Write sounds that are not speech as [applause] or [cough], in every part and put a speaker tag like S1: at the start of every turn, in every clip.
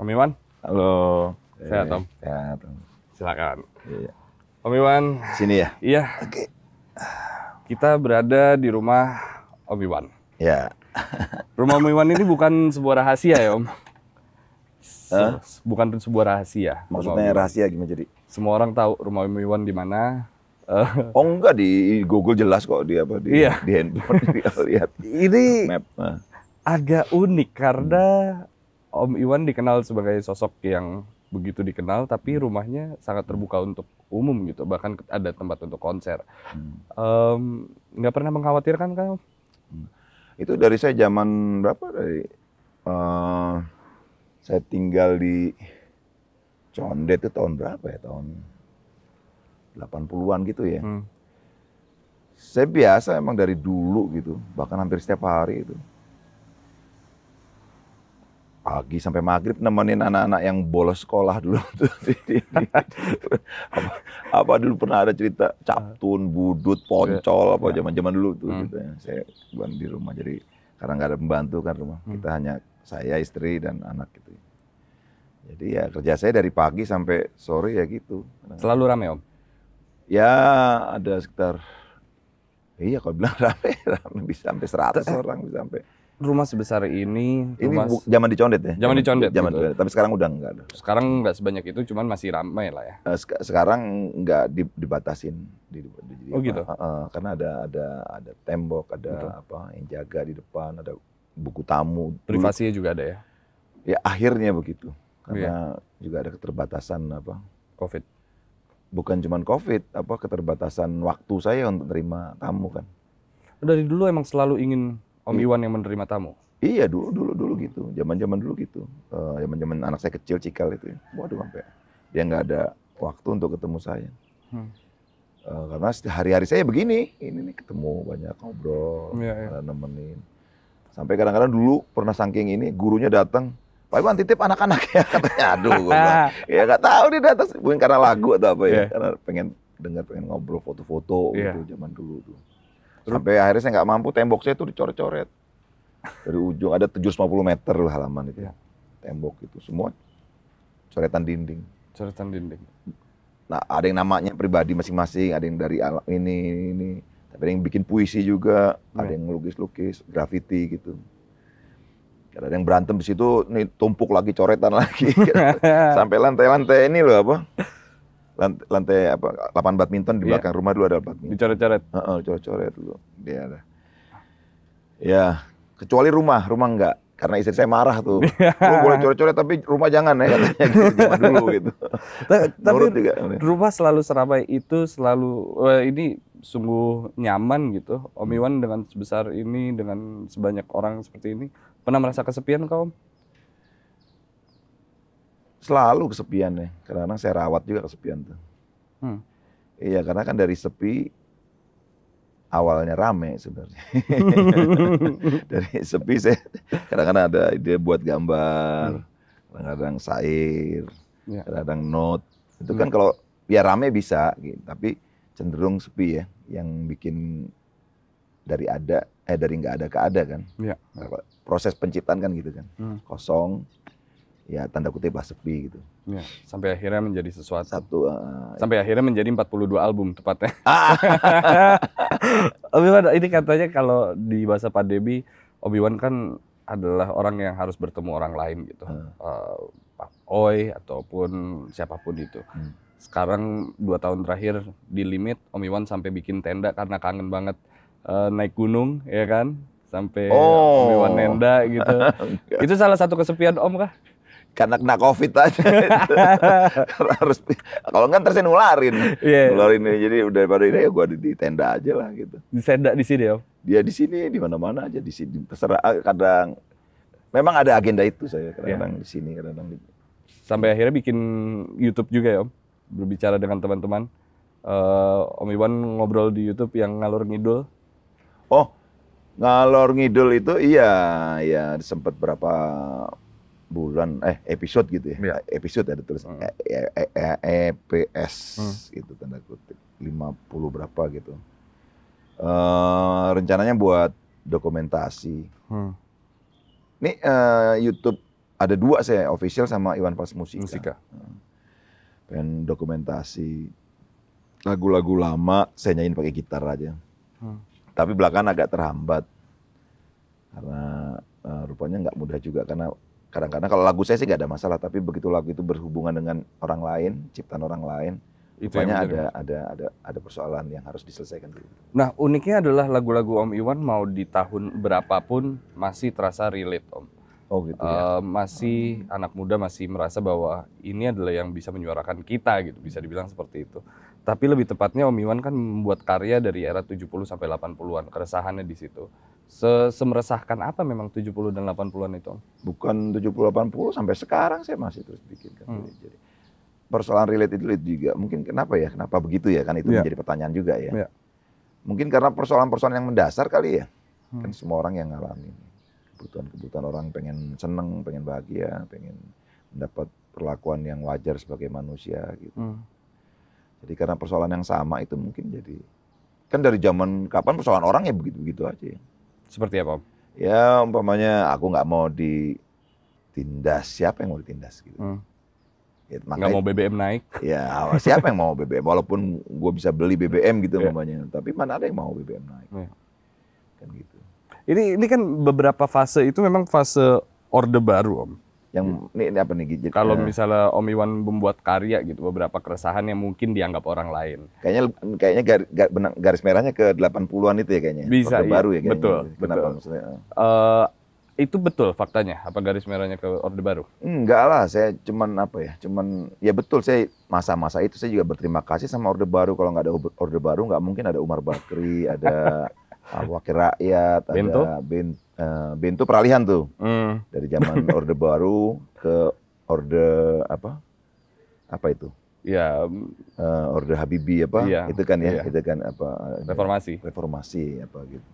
S1: Om Iwan. Halo. Eh, sehat, Om. Sehat, Om. Silakan. Iya. Om Iwan. Sini ya. Iya. Oke. Kita berada di rumah Om Iwan. Ya. [laughs] rumah Om Iwan ini bukan sebuah rahasia ya, Om. Se huh? bukan sebuah rahasia. Maksudnya rahasia gimana jadi? Semua orang tahu rumah Om Iwan di mana, eh, oh enggak di Google jelas kok di apa di, iya. di handphone [laughs] lihat. Ini Map. Ah. agak unik karena Om Iwan dikenal sebagai sosok yang begitu dikenal tapi rumahnya sangat terbuka untuk umum gitu bahkan ada tempat untuk konser nggak hmm. um, pernah mengkhawatirkan kan
S2: itu dari saya zaman berapa dari uh, saya tinggal di Condet itu tahun berapa ya tahun 80-an gitu ya hmm. saya biasa emang dari dulu gitu bahkan hampir setiap hari itu pagi sampai maghrib nemenin anak-anak yang bolos sekolah dulu [laughs] apa, apa dulu pernah ada cerita captun budut iya. poncol apa iya. zaman zaman dulu tuh hmm. gitu ya. saya bukan di rumah jadi karena nggak ada pembantu kan rumah hmm. kita hanya saya istri dan anak gitu jadi ya kerja saya dari pagi sampai sore ya gitu selalu ramai om ya ada sekitar iya kalau bilang rame [laughs] rame bisa sampai seratus [laughs] orang bisa sampai rumah sebesar ini, ini rumah zaman dicondet ya. Zaman dicondet. Zaman gitu. Tapi sekarang udah enggak ada.
S1: Sekarang enggak sebanyak itu, cuman masih ramai lah ya.
S2: Eh, sekarang enggak dibatasin di, di, di Oh gitu. Uh, uh, karena ada ada ada tembok, ada gitu. apa yang jaga di depan, ada buku tamu. Privasinya juga ada ya. Ya akhirnya begitu. Oh iya. Karena yeah. juga ada keterbatasan apa? Covid. Bukan cuma Covid, apa keterbatasan waktu saya untuk terima tamu kan.
S1: Dari dulu emang selalu ingin Om iya. Iwan yang menerima tamu.
S2: Iya dulu dulu dulu gitu, zaman zaman dulu gitu, zaman uh, eh, zaman anak saya kecil cikal itu, ya. waduh sampai dia nggak ada waktu untuk ketemu saya. Hmm. Uh, karena hari-hari saya begini, ini nih ketemu banyak ngobrol, ya, ya. nemenin. Sampai kadang-kadang dulu pernah saking ini gurunya datang, Pak Iwan titip anak-anak ya [laughs] katanya. Aduh, gue [laughs] ya nggak tahu dia datang mungkin karena lagu atau apa ya, yeah. karena pengen dengar pengen ngobrol foto-foto yeah. gitu zaman dulu tuh. Terus? Sampai akhirnya saya nggak mampu, tembok saya itu dicoret-coret. Dari ujung ada 750 meter loh halaman itu ya. Tembok itu semua coretan dinding. Coretan dinding. Nah, ada yang namanya pribadi masing-masing, ada yang dari alam ini, ini. Tapi ada yang bikin puisi juga, ya. ada yang lukis-lukis, graffiti gitu. Ada yang berantem di situ, nih tumpuk lagi coretan lagi. [laughs] Sampai lantai-lantai ini loh apa? lantai, lantai apa lapangan badminton di iya. belakang yeah. rumah dulu ada badminton. Dicoret-coret. Heeh, uh, coret-coret dulu. Dia ada. Ya, kecuali rumah, rumah enggak. Karena istri saya marah tuh. Lu [laughs] oh, boleh coret-coret tapi rumah jangan ya katanya [laughs] gitu, dulu gitu. tapi juga.
S1: rumah selalu serabai itu selalu eh, ini sungguh nyaman gitu. Om hmm. Iwan dengan sebesar ini dengan sebanyak orang seperti ini pernah merasa kesepian kau?
S2: selalu kesepian ya. Karena saya rawat juga kesepian tuh. Hmm. Iya, karena kan dari sepi awalnya rame sebenarnya. [laughs] dari sepi saya kadang-kadang ada ide buat gambar, hmm. kadang-kadang ya. kan hmm. sair, kadang kadang-kadang note. Itu hmm. kan kalau ya rame bisa, gitu. tapi cenderung sepi ya, yang bikin dari ada eh dari nggak ada ke ada kan. Yeah. Proses penciptaan kan gitu kan, hmm. kosong ya tanda kutip lah sepi gitu. Ya,
S1: sampai akhirnya menjadi sesuatu. Satu, uh, sampai akhirnya menjadi 42 album tepatnya. Ah. [laughs] ini katanya kalau di bahasa Pak Debi, Obi-Wan kan adalah orang yang harus bertemu orang lain gitu. Hmm. Uh, Pak Oi ataupun siapapun itu. Hmm. Sekarang dua tahun terakhir di limit Obi-Wan sampai bikin tenda karena kangen banget uh, naik gunung ya kan sampai oh. Obi-Wan nenda gitu. [laughs] itu salah satu kesepian
S2: Om kah? karena kena covid aja [laughs] harus kalau nggak terus nularin yeah. nularin jadi udah pada ini ya gua di, di tenda aja lah gitu di tenda di sini ya dia di sini di mana mana aja di sini terserah eh, kadang memang ada agenda itu saya iya. kadang-kadang yeah. di sini kadang-kadang di sampai akhirnya bikin YouTube juga ya om berbicara dengan teman-teman uh, Om Iwan ngobrol di YouTube yang ngalur ngidul oh ngalor ngidul itu iya ya sempet berapa bulan eh episode gitu ya. ya. Episode ada terus hmm. e, eh, e, eh, e, eh, e, EPS hmm. itu tanda kutip 50 berapa gitu. Uh, rencananya buat dokumentasi. Hmm. Ini uh, YouTube ada dua saya official sama Iwan Fals Musika. Musika. Hmm. Pengen dokumentasi lagu-lagu lama saya nyanyiin pakai gitar aja. Hmm. Tapi belakangan agak terhambat karena uh, rupanya nggak mudah juga karena kadang-kadang kalau lagu saya sih nggak ada masalah tapi begitu lagu itu berhubungan dengan orang lain ciptaan orang lain itu rupanya ada ada ada ada persoalan yang harus diselesaikan dulu. Nah uniknya adalah lagu-lagu Om
S1: Iwan mau di tahun berapapun masih terasa relate Om. Oh gitu ya. Uh, masih hmm. anak muda masih merasa bahwa ini adalah yang bisa menyuarakan kita gitu bisa dibilang seperti itu. Tapi lebih tepatnya Om Iwan kan membuat karya dari era 70 sampai 80-an keresahannya di situ. Se Semeresahkan apa memang 70 dan 80-an itu?
S2: Bukan 70 80 sampai sekarang saya masih terus bikin kan. Hmm. Jadi persoalan related itu juga. Mungkin kenapa ya? Kenapa begitu ya? Kan itu yeah. menjadi pertanyaan juga ya. Yeah. Mungkin karena persoalan-persoalan yang mendasar kali ya. Hmm. Kan semua orang yang ngalamin. Kebutuhan-kebutuhan orang pengen seneng, pengen bahagia, pengen mendapat perlakuan yang wajar sebagai manusia gitu. Hmm. Jadi karena persoalan yang sama itu mungkin jadi kan dari zaman kapan persoalan orang ya begitu-begitu aja ya. Seperti apa? Ya umpamanya aku nggak mau ditindas, siapa yang mau ditindas gitu. Hmm. Ya, makanya, mau BBM naik? Ya siapa yang mau BBM? Walaupun gue bisa beli BBM gitu yeah. umpamanya, tapi mana ada yang mau BBM naik? Yeah.
S1: Kan gitu. Ini ini kan beberapa fase itu memang fase orde baru om yang ini, iya. ini apa nih gitu. Kalau uh, misalnya Om Iwan membuat karya gitu beberapa keresahan yang mungkin dianggap orang lain.
S2: Kayaknya kayaknya gar, gar, garis merahnya ke 80-an itu ya kayaknya. Bisa Orde iya. baru ya kayaknya. Betul. Kenapa betul. maksudnya?
S1: Uh, itu betul faktanya apa garis merahnya ke Orde Baru?
S2: Enggak lah, saya cuman apa ya, cuman ya betul saya masa-masa itu saya juga berterima kasih sama Orde Baru. Kalau nggak ada Orde Baru nggak mungkin ada Umar Bakri, ada [laughs] ah, wakil rakyat, Bento? ada Bento Eh, bentuk peralihan tuh hmm. dari zaman [laughs] Orde Baru ke Orde apa? Apa itu? Ya uh, Orde Habibi apa? Ya, itu kan ya, ya, itu kan apa? Eh, Reformasi. Reformasi apa gitu.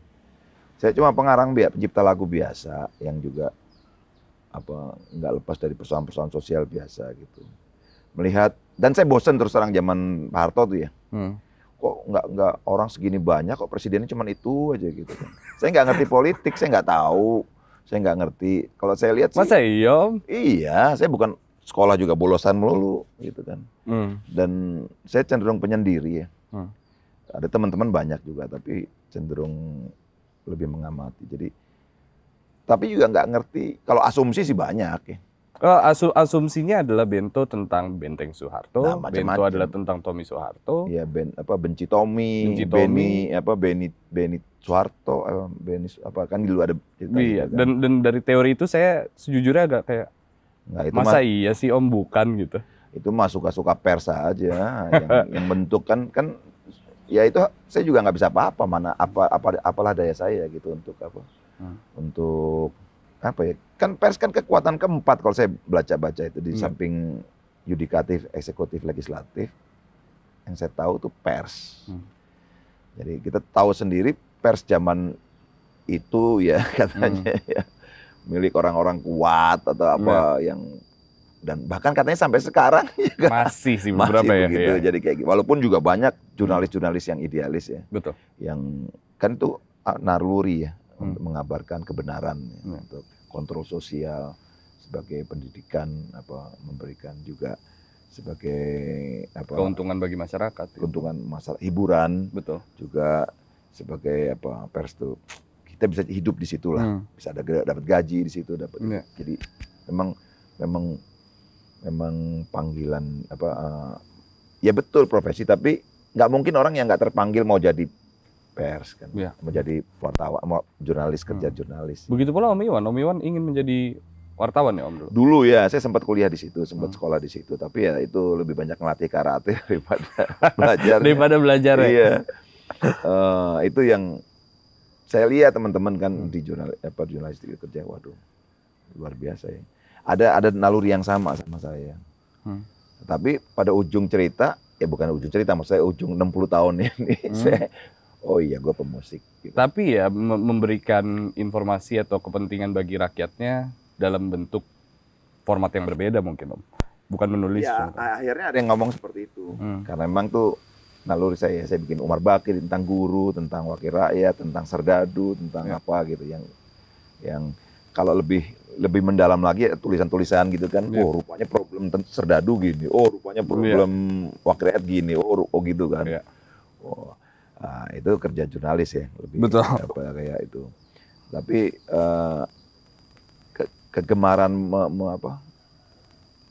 S2: Saya cuma pengarang biar pencipta lagu biasa yang juga apa nggak lepas dari persoalan-persoalan sosial biasa gitu. Melihat dan saya bosen terus terang zaman Pak Harto tuh ya. Hmm kok nggak nggak orang segini banyak kok presidennya cuma itu aja gitu kan. saya nggak ngerti politik saya nggak tahu saya nggak ngerti kalau saya lihat sih masa
S1: iya iya
S2: saya bukan sekolah juga bolosan melulu gitu kan hmm. dan saya cenderung penyendiri ya hmm. ada teman-teman banyak juga tapi cenderung lebih mengamati jadi tapi juga nggak ngerti kalau asumsi sih banyak ya
S1: Uh, eh, asum asumsinya adalah Bento tentang Benteng Soeharto, nah, macam Bento adalah tentang Tommy
S2: Soeharto. Iya, ben, apa Benci Tommy, Benci Tommy. Benny, apa Benny Benny Soeharto, apa, eh, Benny apa kan dulu ada cerita Iya, gitu kan? dan
S1: dan dari teori itu saya sejujurnya agak kayak
S2: nah, itu masa mas, iya sih Om bukan gitu. Itu mah suka-suka pers aja yang, [laughs] yang bentuk kan kan ya itu saya juga nggak bisa apa-apa mana apa apa apalah daya saya gitu untuk apa hmm. untuk apa ya? Kan pers kan kekuatan keempat kalau saya baca-baca itu di hmm. samping yudikatif, eksekutif, legislatif. Yang saya tahu itu pers. Hmm. Jadi kita tahu sendiri pers zaman itu ya [laughs] katanya hmm. ya milik orang-orang kuat atau apa hmm. yang dan bahkan katanya sampai sekarang [laughs] juga masih sih beberapa masih ya begitu. Iya. jadi kayak gitu. walaupun juga banyak hmm. jurnalis-jurnalis yang idealis ya betul yang kan itu ah, naruri ya hmm. untuk mengabarkan kebenaran ya, hmm. untuk kontrol sosial sebagai pendidikan apa memberikan juga sebagai apa keuntungan bagi masyarakat ya? keuntungan masyarakat hiburan betul juga sebagai apa pers itu kita bisa hidup di situ lah hmm. bisa ada dapat gaji di situ dapat yeah. jadi memang memang memang panggilan apa uh, ya betul profesi tapi nggak mungkin orang yang nggak terpanggil mau jadi pers kan ya. menjadi wartawan mau jurnalis hmm. kerja hmm. jurnalis
S1: begitu pula Om Iwan Om Iwan ingin menjadi wartawan ya Om dulu
S2: dulu ya saya sempat kuliah di situ sempat hmm. sekolah di situ tapi ya itu lebih banyak melatih karate [laughs] daripada belajar ya. daripada belajar ya. iya. uh, itu yang saya lihat teman-teman kan hmm. di jurnal apa itu kerja waduh luar biasa ya ada ada naluri yang sama sama saya hmm. tapi pada ujung cerita ya bukan ujung cerita maksud saya ujung 60 tahun ini [laughs] hmm. saya oh iya gue pemusik.
S1: Gitu. Tapi ya memberikan informasi atau kepentingan bagi rakyatnya dalam bentuk
S2: format yang berbeda mungkin om. Bukan menulis. Ya akhirnya ada yang ngomong seperti itu. Hmm. Karena memang tuh naluri saya, saya bikin Umar Bakir tentang guru, tentang wakil rakyat, tentang serdadu, tentang ya. apa gitu yang yang kalau lebih lebih mendalam lagi ya tulisan-tulisan gitu kan. ya. Oh, rupanya problem serdadu gini. Oh, rupanya ya. problem ya. wakil rakyat gini. Oh, oh gitu kan. Ya. Oh. Nah, itu kerja jurnalis ya lebih Betul. apa kayak itu tapi uh, ke kegemaran me, me apa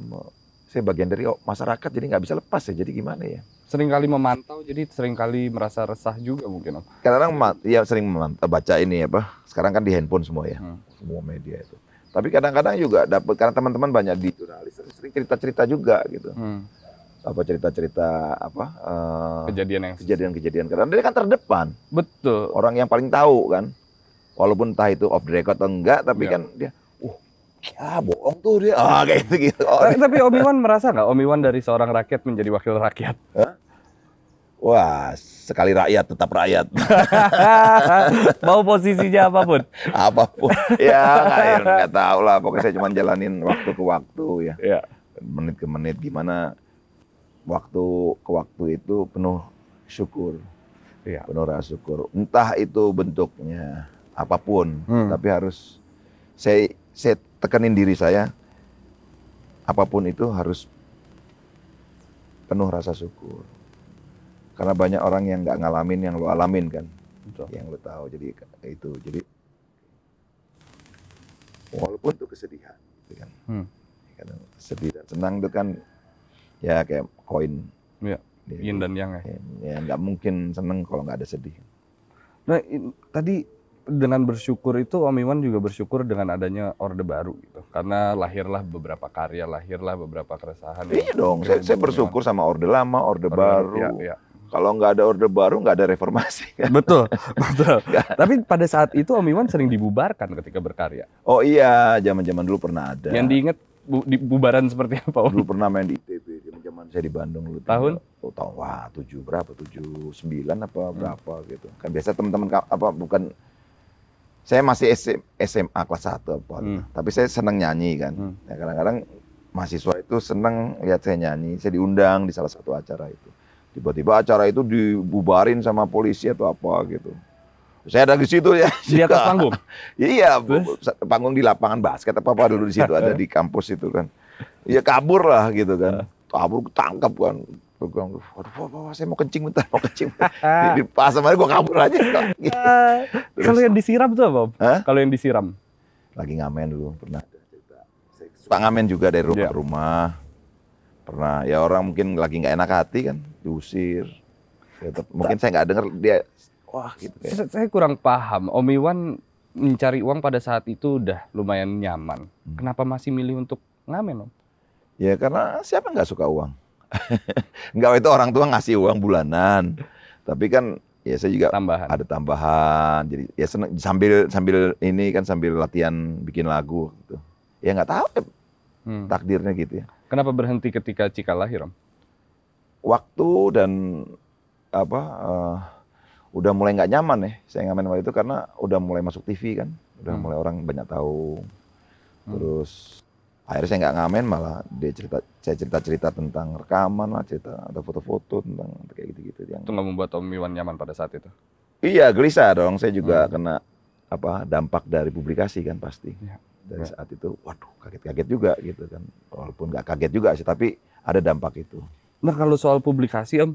S2: me, saya bagian dari oh, masyarakat jadi nggak bisa lepas ya jadi gimana ya seringkali memantau jadi seringkali merasa resah juga mungkin kadang ya sering memantau, baca ini apa sekarang kan di handphone semua ya hmm. semua media itu tapi kadang-kadang juga dapat karena teman-teman banyak di jurnalis sering cerita-cerita juga gitu hmm apa cerita-cerita apa uh, kejadian yang kejadian-kejadian karena dia kan terdepan betul orang yang paling tahu kan walaupun entah itu off the record atau enggak tapi ya. kan dia uh ya bohong tuh dia ah oh, kayak
S1: gitu gitu [laughs] tapi Om Iwan merasa nggak Om Iwan dari seorang rakyat menjadi wakil rakyat huh?
S2: Wah, sekali rakyat tetap rakyat. [laughs] Mau posisinya apapun. [laughs] apapun. Ya, ya, nggak tahu lah. Pokoknya saya cuma jalanin waktu ke waktu ya. ya. Menit ke menit gimana waktu ke waktu itu penuh syukur. Iya. Penuh rasa syukur. Entah itu bentuknya apapun, hmm. tapi harus saya saya tekenin diri saya apapun itu harus penuh rasa syukur. Karena banyak orang yang nggak ngalamin yang lo alamin kan, Betul. yang lo tahu. Jadi itu jadi walaupun itu kesedihan, gitu kan. Hmm. sedih dan senang itu kan ya kayak koin. Ya. Yin dan yang ya. Ya nggak mungkin seneng kalau nggak ada sedih.
S1: Nah in, tadi dengan bersyukur itu Om Iwan juga bersyukur dengan adanya orde baru gitu.
S2: Karena lahirlah beberapa karya, lahirlah beberapa keresahan. Iya dong, saya, saya bersyukur sama orde lama, orde, orde baru. Ya, ya. Kalau nggak ada orde baru, nggak ada reformasi. Kan? Betul, [laughs] betul. Tapi pada saat itu Om Iwan sering dibubarkan ketika berkarya. Oh iya, zaman-zaman dulu pernah ada. Yang diingat bu, di, bubaran seperti apa? Om? Dulu pernah main di ITB zaman saya di Bandung dulu. Tahun? Oh, tahun wah tujuh berapa tujuh sembilan apa hmm. berapa gitu. Kan biasa teman-teman apa bukan saya masih SMA kelas satu apa gitu. hmm. tapi saya senang nyanyi kan hmm. ya, kadang-kadang mahasiswa itu senang lihat saya nyanyi saya diundang di salah satu acara itu tiba-tiba acara itu dibubarin sama polisi atau apa gitu saya ada di situ ya di atas [laughs] panggung iya panggung di lapangan basket apa apa dulu di situ ada di [laughs] kampus itu kan ya kabur lah gitu kan nah kabur tangkap kan gue bilang, aduh, saya mau kencing bentar, mau kencing.
S1: [laughs] di, pas kemarin gue kabur aja. Gitu.
S2: [laughs] Kalau yang disiram tuh apa? Kalau yang disiram? Lagi ngamen dulu, pernah. Suka ngamen juga dari rumah yeah. Iya. rumah. Pernah, ya orang mungkin lagi nggak enak hati kan, diusir. Ya, mungkin saya nggak dengar dia, wah gitu. ya. Saya kurang paham, Om
S1: Iwan mencari uang pada saat itu udah lumayan nyaman. Hmm. Kenapa masih milih untuk ngamen Om?
S2: Ya karena siapa nggak suka uang? Enggak [laughs] itu orang tua ngasih uang bulanan, tapi kan ya saya juga tambahan. ada tambahan. Jadi ya seneng, sambil sambil ini kan sambil latihan bikin lagu gitu. Ya nggak tahu ya, hmm. takdirnya gitu ya.
S1: Kenapa berhenti ketika Cika lahir, Om?
S2: Waktu dan apa uh, udah mulai nggak nyaman ya saya nggak main waktu itu karena udah mulai masuk TV kan udah hmm. mulai orang banyak tahu hmm. terus akhirnya saya nggak ngamen malah dia cerita saya cerita cerita tentang rekaman lah cerita ada foto-foto tentang kayak gitu-gitu
S1: yang itu nggak membuat Om Iwan nyaman pada saat itu
S2: iya gelisah dong saya juga hmm. kena apa dampak dari publikasi kan pasti ya. dari ya. saat itu waduh kaget-kaget juga gitu kan walaupun nggak kaget juga sih tapi ada dampak itu
S1: nah kalau soal publikasi Om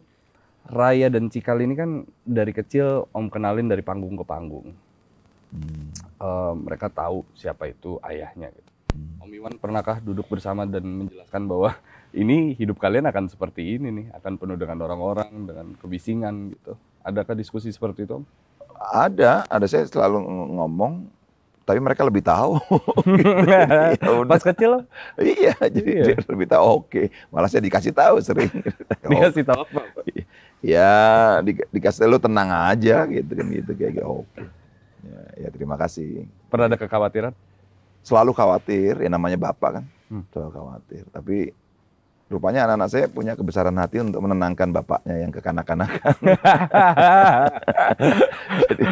S1: Raya dan Cikal ini kan dari kecil Om kenalin dari panggung ke panggung hmm. e, mereka tahu siapa itu ayahnya gitu Om Iwan pernahkah duduk bersama dan menjelaskan bahwa [laughs] ini hidup kalian akan seperti ini nih, akan penuh dengan orang-orang,
S2: dengan kebisingan gitu. Adakah diskusi seperti itu? Ada, ada saya selalu ngomong, tapi mereka lebih tahu. gitu. [laughs] [laughs] ya, Pas kecil? iya, jadi iya. Dia lebih tahu. Oke, malah saya dikasih tahu sering. dikasih tahu apa? Iya, ya, di, dikasih tahu tenang aja gitu kan gitu kayak gitu. Oke. Ya, ya terima kasih.
S1: Pernah ada kekhawatiran?
S2: selalu khawatir, ya namanya bapak kan, hmm. selalu khawatir. Tapi rupanya anak-anak saya punya kebesaran hati untuk menenangkan bapaknya yang kekanak-kanakan. [laughs] Jadi,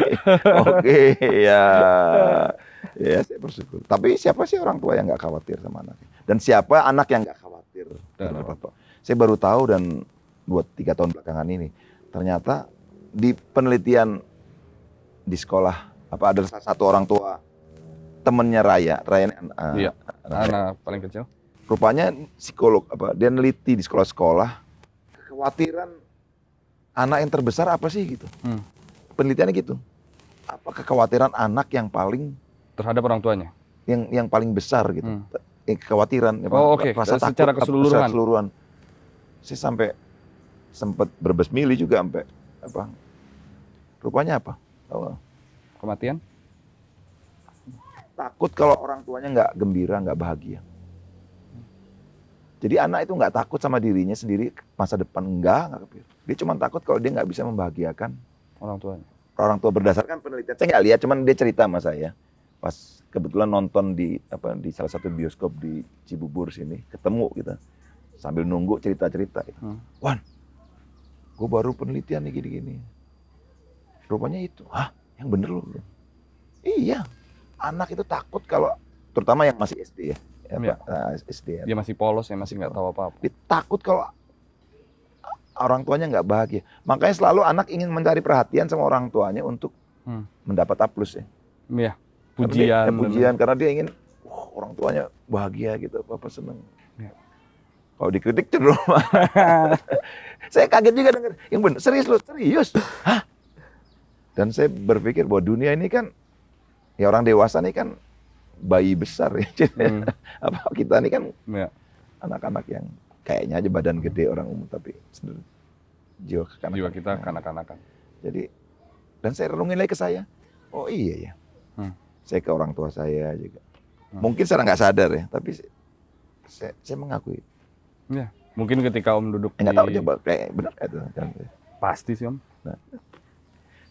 S2: oke ya, ya saya bersyukur. Tapi siapa sih orang tua yang nggak khawatir sama anaknya? Dan siapa anak yang nggak khawatir sama bapak? Saya baru tahu dan buat tiga tahun belakangan ini ternyata di penelitian di sekolah apa ada satu orang tua temennya Raya, Raya ini anak, ah, iya. anak, anak paling kecil. Rupanya psikolog apa dia neliti di sekolah-sekolah kekhawatiran anak yang terbesar apa sih gitu. Hmm. Penelitiannya gitu. Apa kekhawatiran anak yang paling terhadap orang tuanya? Yang yang paling besar gitu. Hmm. kekhawatiran oh, apa, okay. rasa secara takut keseluruhan. Secara keseluruhan. Saya sampai sempat berbesmili juga sampai apa? Rupanya apa? Oh. Kematian? takut kalau orang tuanya nggak gembira, nggak bahagia. Jadi anak itu nggak takut sama dirinya sendiri masa depan enggak, nggak kepikir. Dia cuma takut kalau dia nggak bisa membahagiakan orang tuanya. Orang tua berdasarkan penelitian saya nggak lihat, cuman dia cerita sama saya pas kebetulan nonton di apa di salah satu bioskop di Cibubur sini ketemu kita gitu. sambil nunggu cerita cerita. Gitu. Hmm. Wan, gue baru penelitian nih gini-gini. Rupanya itu, ah Yang bener loh. Iya, anak itu takut kalau terutama yang masih SD ya, ya, ya. Eh, SD ya. dia masih polos ya masih nggak tahu apa-apa dia takut kalau orang tuanya nggak bahagia makanya selalu anak ingin mencari perhatian sama orang tuanya untuk hmm. mendapat aplus ya ya pujian dia, eh, ya, pujian karena dia ingin oh, orang tuanya bahagia gitu apa seneng ya. kalau dikritik cenderung [laughs] saya kaget juga dengar yang benar serius loh serius Hah? dan saya berpikir bahwa dunia ini kan ya orang dewasa nih kan bayi besar ya. Hmm. [laughs] Apa kita nih kan anak ya. anak-anak yang kayaknya aja badan gede orang umum tapi sebenarnya jiwa kanak-kanak. jiwa kita kanak-kanakan. Jadi dan saya renungin lagi ke saya. Oh iya ya. Hmm. Saya ke orang tua saya juga.
S1: Hmm. Mungkin saya nggak
S2: sadar ya, tapi saya, saya, mengakui. Ya, mungkin ketika Om duduk Enggak di... tahu coba kayak benar itu. Ya. Pasti sih Om. Nah.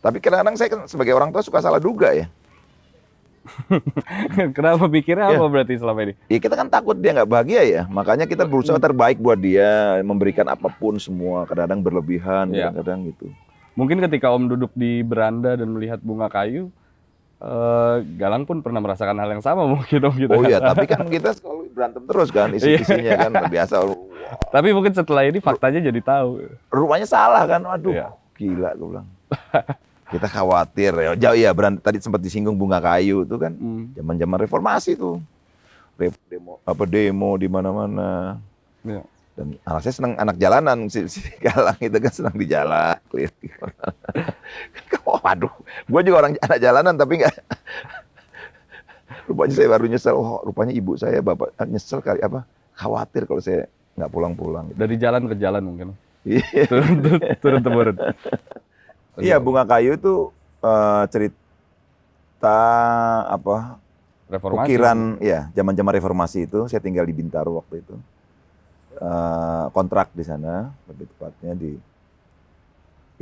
S2: Tapi kadang-kadang saya kan sebagai orang tua suka salah duga ya.
S1: [laughs] Kenapa pikirnya ya. apa berarti selama ini?
S2: Iya kita kan takut dia nggak bahagia ya, makanya kita berusaha hmm. terbaik buat dia, memberikan apapun semua, kadang-kadang berlebihan, ya. kadang-kadang gitu.
S1: Mungkin ketika Om duduk di beranda dan melihat bunga kayu, Uh, Galang pun pernah merasakan hal yang sama [laughs] mungkin om gitu. Oh iya, tapi kan
S2: kita selalu berantem
S1: terus kan iya. isi-isinya kan biasa. Wow. [laughs] Tapi mungkin setelah ini faktanya jadi tahu. Rumahnya salah
S2: kan, waduh. ya. Gila gue bilang kita khawatir ya jauh ya berani, tadi sempat disinggung bunga kayu itu kan hmm. zaman-zaman hmm. reformasi tuh demo apa demo di mana-mana ya. dan anak saya senang anak jalanan si, si galang itu kan senang di jalan oh, [laughs] waduh gue juga orang anak jalanan tapi nggak rupanya saya baru nyesel oh, rupanya ibu saya bapak eh, nyesel kali apa khawatir kalau saya nggak pulang-pulang gitu.
S1: dari jalan ke jalan mungkin iya. turun turun, turun turun.
S2: Iya, iya, Bunga Kayu itu uh, eh, cerita apa? Reformasi. Ukiran ya, zaman-zaman reformasi itu saya tinggal di Bintaro waktu itu. Uh, kontrak di sana lebih tepatnya di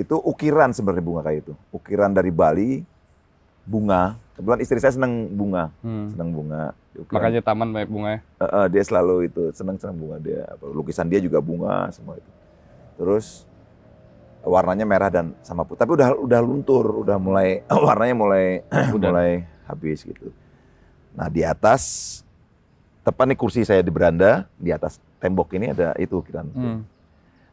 S2: itu ukiran sebenarnya bunga kayu itu ukiran dari Bali bunga kebetulan istri saya seneng bunga hmm. seneng bunga ukiran. makanya
S1: taman banyak bunga ya
S2: uh, uh, dia selalu itu seneng seneng bunga dia lukisan dia juga bunga semua itu terus warnanya merah dan sama putih. Tapi udah udah luntur, udah mulai [clears throat] warnanya mulai [clears throat] udah. mulai habis gitu. Nah di atas tepat nih kursi saya di beranda di atas tembok ini ada itu kita. Hmm.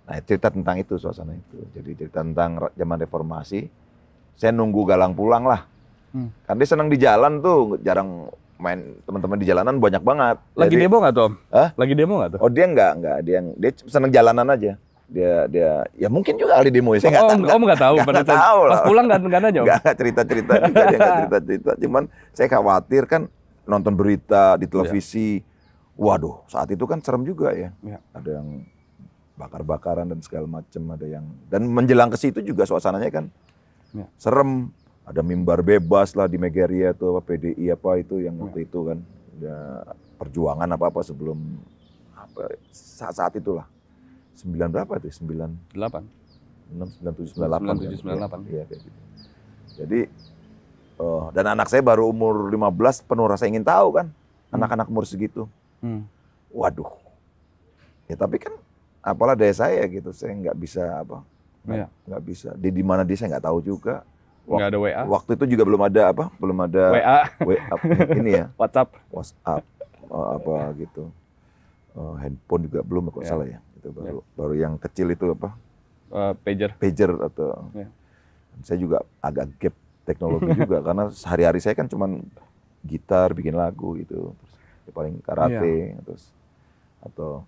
S2: Nah cerita tentang itu suasana itu. Jadi cerita tentang zaman reformasi. Saya nunggu Galang pulang lah. Hmm. Kan dia senang di jalan tuh, jarang main teman-teman di jalanan banyak banget. Lagi Jadi, demo nggak tuh? Hah? Lagi demo nggak tuh? Oh dia nggak nggak dia dia senang jalanan aja dia dia ya mungkin juga ahli demo ya, saya nggak oh, tahu. Om nggak tahu. Gak, gak tahu Pas pulang nggak
S1: nggak nanya. Nggak
S2: cerita cerita juga dia nggak cerita cerita. Cuman saya khawatir kan nonton berita di televisi. Ya. Waduh, saat itu kan serem juga ya. ya. Ada yang bakar-bakaran dan segala macam, ada yang dan menjelang ke situ juga suasananya kan ya. serem. Ada mimbar bebas lah di Megaria itu apa PDI apa itu yang waktu ya. itu kan. Ya, perjuangan apa apa sebelum apa saat-saat itulah sembilan berapa itu? sembilan delapan enam sembilan tujuh sembilan delapan tujuh tujuh sembilan delapan ya? Iya kayak gitu. Jadi uh, dan anak saya baru umur lima belas penuh rasa ingin tahu kan. Hmm. Anak-anak umur segitu. Hmm. Waduh. Ya tapi kan apalah daya saya gitu. Saya nggak bisa apa. Nggak ya. bisa. Di, di mana dia saya nggak tahu juga. Wak nggak ada WA. Waktu itu juga belum ada apa? Belum ada WA. [laughs] WA ini ya. [laughs] WhatsApp. WhatsApp. Uh, apa gitu. Uh, handphone juga belum kalau ya. salah ya gitu ya. baru yeah. baru yang kecil itu apa uh, pager pager atau yeah. saya juga agak gap teknologi [laughs] juga karena sehari-hari saya kan cuman gitar bikin lagu gitu terus ya paling karate yeah. terus atau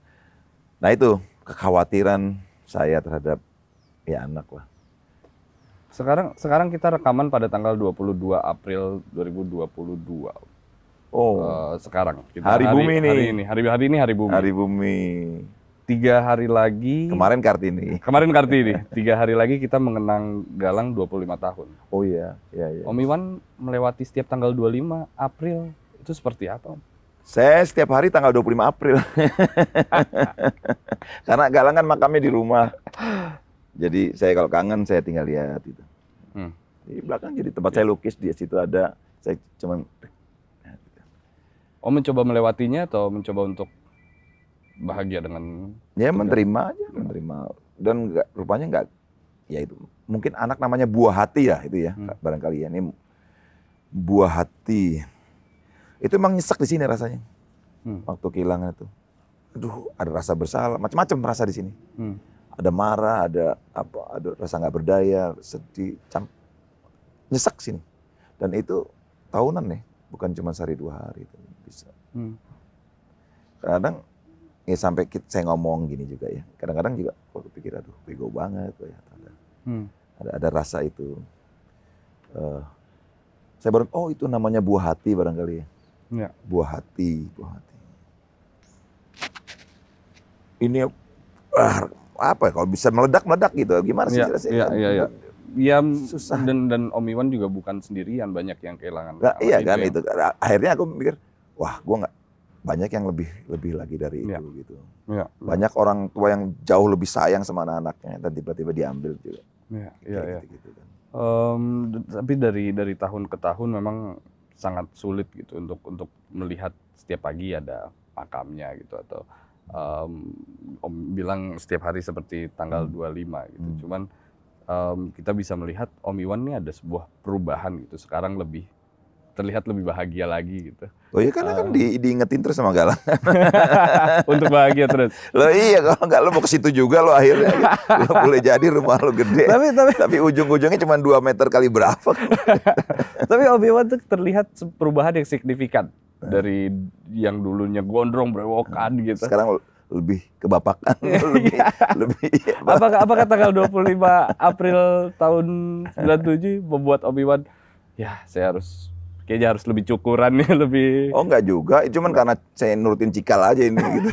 S2: nah itu kekhawatiran saya terhadap
S1: ya anak lah sekarang sekarang kita rekaman pada tanggal 22 April 2022 Oh, uh, sekarang. Kita hari, hari bumi ini. Hari ini, hari, hari ini hari bumi. Hari bumi tiga hari lagi kemarin Kartini kemarin Kartini tiga hari lagi kita mengenang Galang 25 tahun oh iya iya, iya. Om Iwan melewati setiap tanggal 25 April itu seperti apa
S2: Saya setiap hari tanggal 25 April [laughs] karena Galang kan makamnya di rumah jadi saya kalau kangen saya tinggal lihat itu hmm. di belakang jadi tempat saya iya. lukis di situ ada saya cuman
S1: Oh mencoba melewatinya atau mencoba untuk bahagia dengan ya menerima
S2: aja menerima dan gak, rupanya nggak ya itu mungkin anak namanya buah hati ya itu ya hmm. barangkali ya ini buah hati itu emang nyesek di sini rasanya hmm. waktu kehilangan itu aduh ada rasa bersalah macam-macam rasa di sini hmm. ada marah ada apa ada rasa nggak berdaya sedih camp nyesek sini dan itu tahunan nih bukan cuma sehari dua hari itu bisa hmm. kadang ya sampai kita, saya ngomong gini juga ya. Kadang-kadang juga kalau pikir aduh bego banget ya. Ada, hmm. ada ada rasa itu. Uh, saya baru oh itu namanya buah hati barangkali ya. ya. Buah hati, buah hati. Ini ah, apa ya, kalau bisa meledak meledak gitu gimana sih Iya, Iya, Iya. Iya.
S1: ya. susah dan dan Om Iwan juga bukan sendirian banyak yang kehilangan. Nah, iya kan ya. itu. itu. Kan.
S2: Akhirnya aku mikir, wah, gue nggak banyak yang lebih lebih lagi dari iya. itu gitu. Ya, banyak ya. orang tua yang jauh lebih sayang sama anak-anaknya dan tiba-tiba diambil juga.
S1: Iya, iya, iya. Kan. tapi dari dari tahun ke tahun memang sangat sulit gitu untuk untuk melihat setiap pagi ada makamnya gitu atau um, om bilang setiap hari seperti tanggal hmm. 25 gitu. Hmm. Cuman um, kita bisa melihat Om Iwan ini ada sebuah perubahan gitu. Sekarang lebih
S2: terlihat lebih bahagia lagi gitu. Oh iya karena uh, kan di, eh. diingetin terus sama Galang. [laughs] Untuk bahagia terus. Lo iya kalau enggak lo mau ke situ juga lo akhirnya [laughs] lo boleh jadi rumah lo gede. tapi tapi tapi ujung-ujungnya cuma 2 meter kali berapa.
S1: [laughs] tapi obi tuh terlihat perubahan yang signifikan eh. dari yang dulunya gondrong brewokan eh, gitu.
S2: Sekarang lebih kebapakan iya. lebih lebih iya, apakah
S1: apakah tanggal 25 April tahun
S2: 97
S1: membuat Obi-Wan ya saya harus
S2: kayaknya harus lebih cukuran nih ya, [laughs] lebih oh nggak juga cuman karena saya nurutin cikal aja ini gitu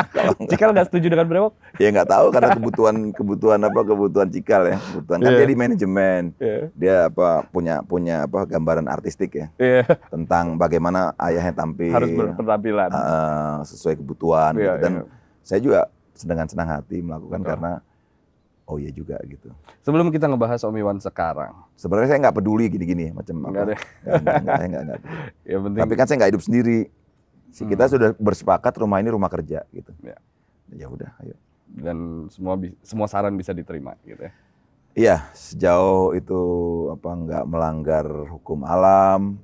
S2: [laughs] cikal nggak setuju dengan brewok ya nggak tahu karena kebutuhan kebutuhan apa kebutuhan cikal ya kebutuhan kan yeah. dia di manajemen yeah. dia apa punya punya apa gambaran artistik ya yeah. tentang bagaimana ayahnya tampil harus berpenampilan uh, sesuai kebutuhan yeah, gitu. dan yeah. saya juga dengan senang hati melakukan Betul. karena oh iya juga gitu. Sebelum kita ngebahas Om Iwan sekarang. Sebenarnya saya nggak peduli gini-gini macam apa. Deh. Enggak, enggak, enggak, enggak, [laughs] Ya, penting. Tapi kan saya nggak hidup sendiri. Si Kita hmm. sudah bersepakat rumah ini rumah kerja gitu. Ya, ya udah, ayo. Dan
S1: semua semua saran bisa diterima gitu ya.
S2: Iya, sejauh itu apa nggak melanggar hukum alam,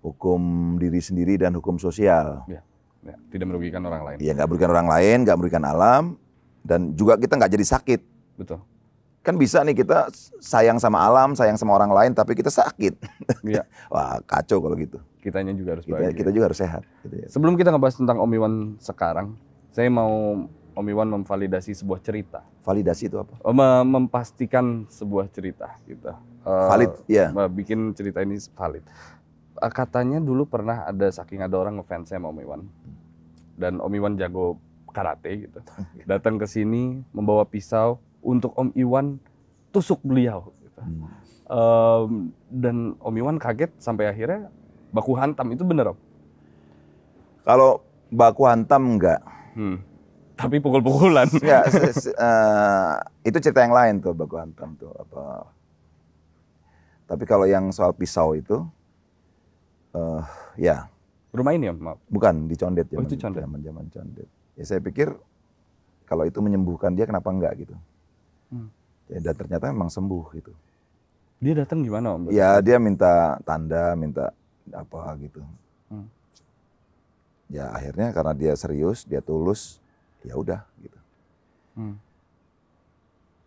S2: hukum diri sendiri dan hukum sosial. Ya,
S1: ya. Tidak merugikan orang lain. Iya, nggak
S2: merugikan orang lain, nggak merugikan alam, dan juga kita nggak jadi sakit Betul. Kan bisa nih kita sayang sama alam, sayang sama orang lain, tapi kita sakit. Iya. [laughs] Wah kacau kalau gitu. Kitanya juga harus Kita, kita juga harus sehat. Gitu ya.
S1: Sebelum kita ngebahas tentang Om Iwan sekarang, saya mau Om Iwan memvalidasi sebuah cerita. Validasi itu apa? Oh, Mem mempastikan sebuah cerita gitu. Eh, valid, uh, ya. Yeah. Bikin cerita ini valid. Uh, katanya dulu pernah ada saking ada orang ngefans sama Om Iwan. Dan Om Iwan jago karate gitu. [laughs] Datang ke sini membawa pisau, untuk Om Iwan tusuk beliau. Gitu. Hmm. Um, dan Om Iwan kaget sampai akhirnya
S2: baku hantam itu benar. Om? Kalau baku hantam enggak. Hmm. Tapi pukul-pukulan. Ya, [laughs] uh, itu cerita yang lain tuh baku hantam tuh apa. Tapi kalau yang soal pisau itu, uh, ya. Rumah ini ya, maaf. Bukan di Condet ya. Oh, itu Condet. Zaman zaman Condet. Ya saya pikir kalau itu menyembuhkan dia kenapa enggak gitu. Hmm. Ya, dan ternyata memang sembuh gitu. Dia datang gimana om? Ya dia minta tanda, minta apa gitu. Hmm. Ya akhirnya karena dia serius, dia tulus, ya udah gitu. Hmm.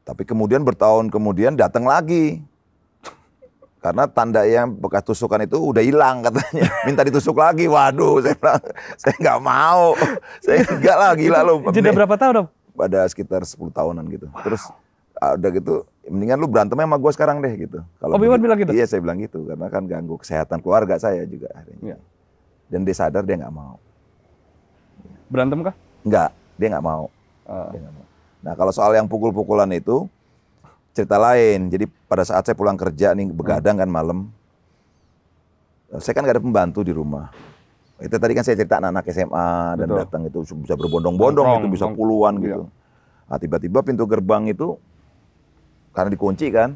S2: Tapi kemudian bertahun kemudian datang lagi. Karena tanda yang bekas tusukan itu udah hilang katanya. [laughs] Minta ditusuk lagi. Waduh, saya bilang, saya nggak mau. [laughs] Saya enggak lagi lalu. loh. berapa tahun dong? Pada sekitar 10 tahunan gitu. Wow. Terus Ah, udah gitu mendingan lu berantem sama gue sekarang deh gitu. Kalau Obi oh, Wan bilang gitu. Iya, saya bilang gitu karena kan ganggu kesehatan keluarga saya juga akhirnya. Ya. Dan dia sadar dia nggak mau. Berantem kah? nggak dia nggak mau. Uh. mau. Nah, kalau soal yang pukul-pukulan itu cerita lain. Jadi pada saat saya pulang kerja nih begadang kan malam. Eh, saya kan gak ada pembantu di rumah. Itu tadi kan saya cerita anak-anak SMA Betul. dan datang itu bisa berbondong-bondong itu bisa puluhan iya. gitu. Iya. Nah, tiba-tiba pintu gerbang itu karena dikunci kan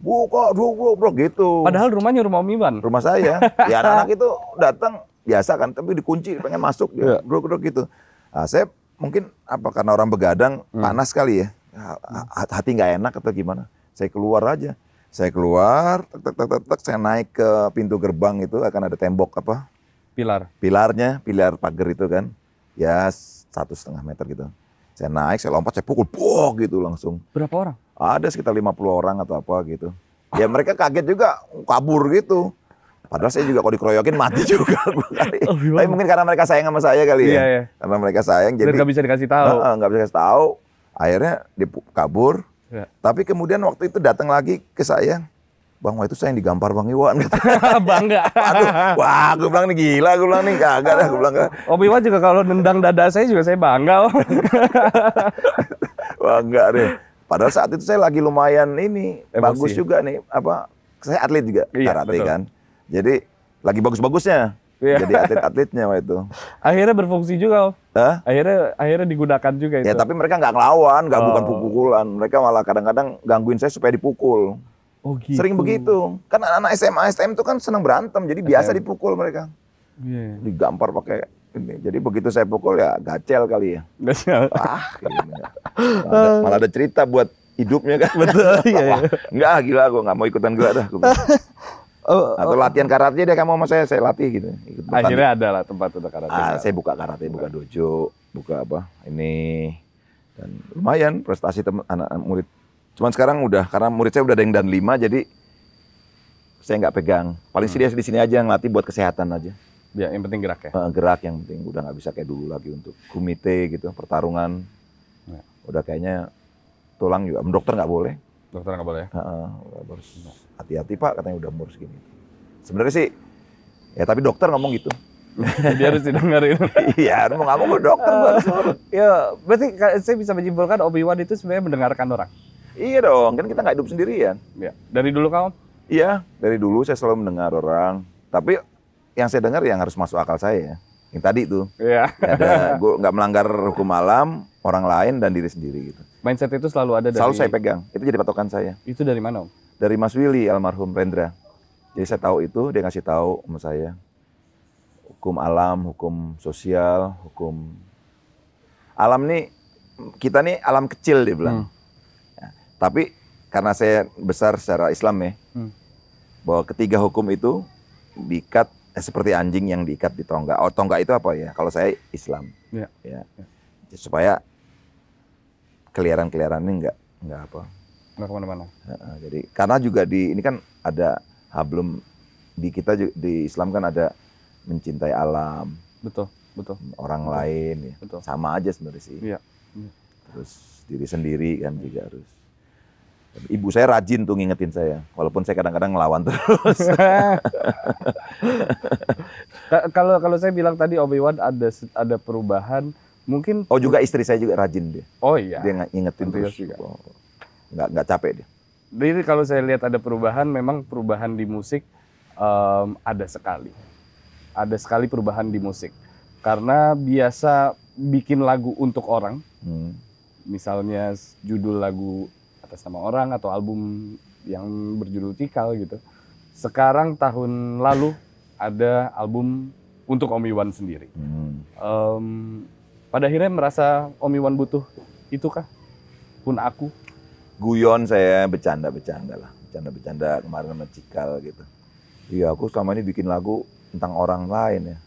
S2: buka bro bro bro gitu padahal rumahnya rumah Miban. rumah saya [laughs] ya anak-anak itu datang biasa kan tapi dikunci pengen masuk dia bro bro gitu nah, saya mungkin apa karena orang begadang hmm. panas kali ya, ya hati nggak enak atau gimana saya keluar aja saya keluar tek, tek tek tek tek saya naik ke pintu gerbang itu akan ada tembok apa pilar pilarnya pilar pagar itu kan ya satu setengah meter gitu saya naik saya lompat saya pukul boh gitu langsung berapa orang ada sekitar 50 orang atau apa gitu. Ya mereka kaget juga kabur gitu. Padahal saya juga kalau dikeroyokin mati [laughs] juga Oh, Tapi mungkin karena mereka sayang sama saya kali ya. Iya, iya. Karena mereka sayang jadi nggak bisa dikasih tahu. Nggak bisa dikasih tahu. Akhirnya kabur. Ya. Tapi kemudian waktu itu datang lagi ke saya. Bang, wah itu saya yang digampar Bang Iwan. [laughs] Bangga.
S1: Aduh, wah gue bilang nih gila, gue bilang nih kagak dah, gue bilang kagak. [laughs] Om Iwan juga kalau nendang dada saya juga saya bangga.
S2: bangga deh. Padahal saat itu saya lagi lumayan ini Emosi. bagus juga nih apa saya atlet juga iya, karate betul. kan. Jadi lagi bagus-bagusnya. Iya. Jadi atlet-atletnya waktu itu. [laughs] Akhirnya berfungsi juga. Hah? Akhirnya akhirnya digunakan juga ya, itu. Ya tapi mereka nggak ngelawan, nggak oh. bukan pukulan. Mereka malah kadang-kadang gangguin saya supaya dipukul. Oh gitu. Sering begitu. Kan anak-anak SMA STM itu kan senang berantem, jadi biasa dipukul mereka. Yeah. Digampar pakai ini. Jadi begitu saya pukul ya gacel kali ya. Gacel. Ah, ya. Malah, ada, malah ada cerita buat hidupnya kan. Betul. iya, iya. [laughs] Enggak, gila gue nggak mau ikutan gila dah. [laughs] Oh, atau oh. latihan karate deh kamu sama saya, saya latih gitu. Ikut Akhirnya ada lah tempat untuk karate. Ah, saya buka karate, buka dojo, buka apa? Ini dan lumayan prestasi teman anak murid. Cuman sekarang udah karena murid saya udah ada yang dan lima jadi saya nggak pegang. Paling hmm. serius di sini aja yang latih buat kesehatan aja. Ya, yang penting gerak ya. Eh, gerak yang penting udah nggak bisa kayak dulu lagi untuk kumite gitu, pertarungan. Ya. Udah kayaknya tulang juga, dokter nggak boleh. Dokter nggak boleh. Ya? harus ya. hati-hati Pak, katanya udah umur segini. Sebenarnya sih, ya tapi dokter ngomong gitu. [laughs] [laughs] Iya, dia harus didengarin. Iya, mau nggak mau dokter uh,
S1: Ya, berarti saya bisa menyimpulkan Obi Wan itu sebenarnya mendengarkan orang.
S2: Iya dong, kan kita nggak hidup sendirian. Ya. Dari dulu kamu? Iya, dari dulu saya selalu mendengar orang. Tapi yang saya dengar yang harus masuk akal saya ya. yang tadi itu yeah. Iya. ada [laughs] gue nggak melanggar hukum alam orang lain dan diri sendiri gitu
S1: mindset itu selalu ada dari... selalu saya
S2: pegang itu jadi patokan saya itu dari mana om dari Mas Willy almarhum Rendra jadi saya tahu itu dia ngasih tahu sama saya hukum alam hukum sosial hukum alam nih kita nih alam kecil dia bilang hmm. ya, tapi karena saya besar secara Islam ya hmm. bahwa ketiga hukum itu dikat Eh, seperti anjing yang diikat di tonggak. Oh, tonggak itu apa ya? Kalau saya Islam. Ya. ya. ya. Supaya keliaran-keliaran ini enggak
S1: enggak apa. Enggak kemana-mana.
S2: jadi karena juga di ini kan ada hablum di kita juga, di Islam kan ada mencintai alam. Betul, betul. Orang betul. lain ya. Betul. Sama aja sebenarnya sih. Iya. Terus diri sendiri kan ya. juga harus Ibu saya rajin tuh ngingetin saya, walaupun saya kadang-kadang ngelawan terus. [laughs]
S1: Kalau kalau saya bilang tadi Obi Wan ada ada perubahan,
S2: mungkin Oh juga istri saya juga rajin dia. Oh iya. Dia ngingetin terus. Juga. Oh, nggak nggak capek dia.
S1: Jadi kalau saya lihat ada perubahan, memang perubahan di musik um, ada sekali, ada sekali perubahan di musik. Karena biasa bikin lagu untuk orang, hmm. misalnya judul lagu atas nama orang atau album yang berjudul Cikal gitu. Sekarang tahun lalu ada album untuk Om Iwan sendiri. Hmm. Um, pada akhirnya merasa Om Iwan butuh itu kah? Pun aku.
S2: Guyon saya bercanda-bercanda lah. Bercanda-bercanda kemarin sama Cikal gitu. Iya aku selama ini bikin lagu tentang orang lain ya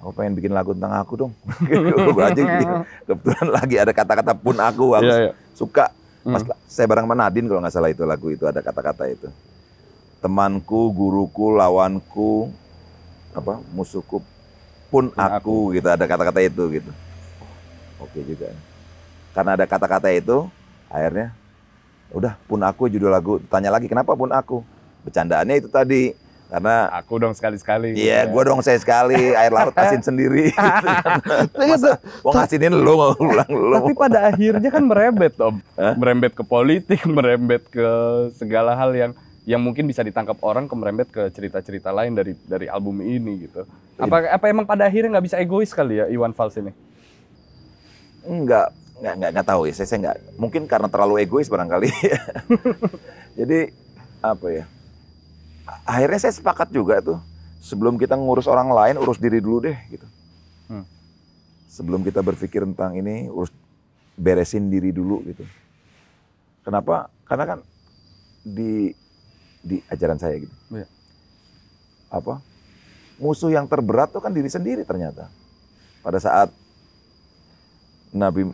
S2: aku pengen bikin lagu tentang aku dong. [laughs] gue aja gitu. [laughs] Kebetulan lagi ada kata-kata pun aku Aku yeah, yeah. suka Hmm. Mas, hmm. saya bareng sama Nadine kalau nggak salah itu lagu itu ada kata-kata itu. Temanku, guruku, lawanku, apa musuhku pun, aku, aku gitu ada kata-kata itu gitu. Oke juga. Karena ada kata-kata itu, akhirnya udah pun aku judul lagu. Tanya lagi kenapa pun aku? Bercandaannya itu tadi karena aku dong sekali-sekali. Iya, yeah, gue dong saya sekali air laut asin [laughs] sendiri. [laughs] Iya, iya. Masa mau iya, ngasinin lu mau ulang lu. Tapi
S1: pada akhirnya kan merembet, Om.
S2: Merembet ke politik, [laughs] merembet
S1: ke segala hal yang yang mungkin bisa ditangkap orang ke merembet ke cerita-cerita lain dari dari album ini gitu. Apa apa emang pada akhirnya nggak bisa egois kali ya Iwan Fals ini?
S2: Enggak, nggak nggak nggak tahu ya. Saya, saya nggak mungkin karena terlalu egois barangkali. Jadi apa ya? akhirnya saya sepakat juga tuh sebelum kita ngurus orang lain urus diri dulu deh gitu hmm. sebelum kita berpikir tentang ini urus beresin diri dulu gitu kenapa karena kan di di ajaran saya gitu ya. apa musuh yang terberat tuh kan diri sendiri ternyata pada saat Nabi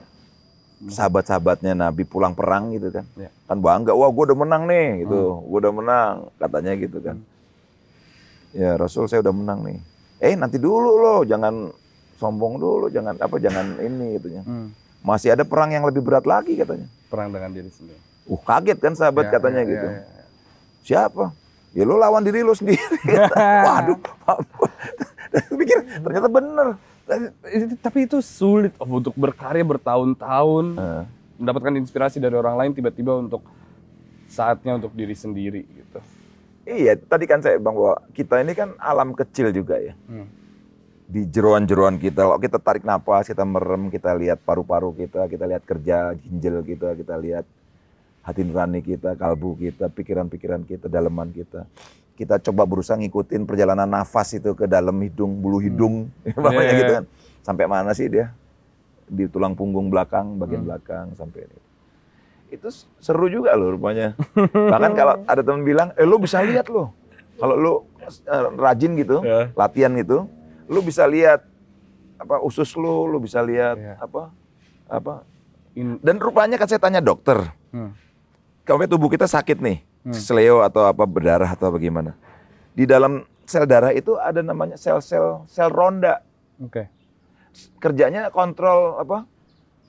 S2: sahabat-sahabatnya Nabi pulang perang gitu kan. Ya. Kan bangga, wah gue udah menang nih gitu, hmm. gue udah menang katanya gitu kan. Hmm. Ya Rasul saya udah menang nih. Eh nanti dulu loh, jangan sombong dulu, jangan apa, jangan [laughs] ini gitu ya. Hmm. Masih ada perang yang lebih berat lagi katanya. Perang dengan diri sendiri. Uh kaget kan sahabat ya, katanya ya, gitu. Ya, ya, ya. Siapa? Ya lo lawan diri lo sendiri. [laughs] Waduh, [laughs] pikir ternyata bener. Eh, eh, tapi itu sulit oh,
S1: untuk berkarya bertahun-tahun uh. mendapatkan inspirasi dari orang lain tiba-tiba untuk
S2: saatnya untuk diri sendiri gitu iya tadi kan saya bang bahwa kita ini kan alam kecil juga ya hmm. di jeruan-jeruan kita kalau kita tarik nafas kita merem kita lihat paru-paru kita kita lihat kerja ginjal kita kita lihat hati nurani kita kalbu kita pikiran-pikiran kita daleman kita kita coba berusaha ngikutin perjalanan nafas itu ke dalam hidung, bulu hidung, hmm. bapaknya [laughs] yeah. gitu kan. Sampai mana sih dia? Di tulang punggung belakang, bagian hmm. belakang sampai ini. Itu seru juga loh rupanya. [laughs] Bahkan kalau ada teman bilang, "Eh lu bisa lihat loh. Kalau lo eh, rajin gitu, yeah. latihan gitu, lo bisa lihat apa usus lo, lo bisa lihat yeah. apa apa." Dan rupanya kan saya tanya dokter. Hmm. Kalau tubuh kita sakit nih hmm. seleo atau apa berdarah atau bagaimana. Di dalam sel darah itu ada namanya sel-sel sel ronda. Oke. Okay. Kerjanya kontrol apa?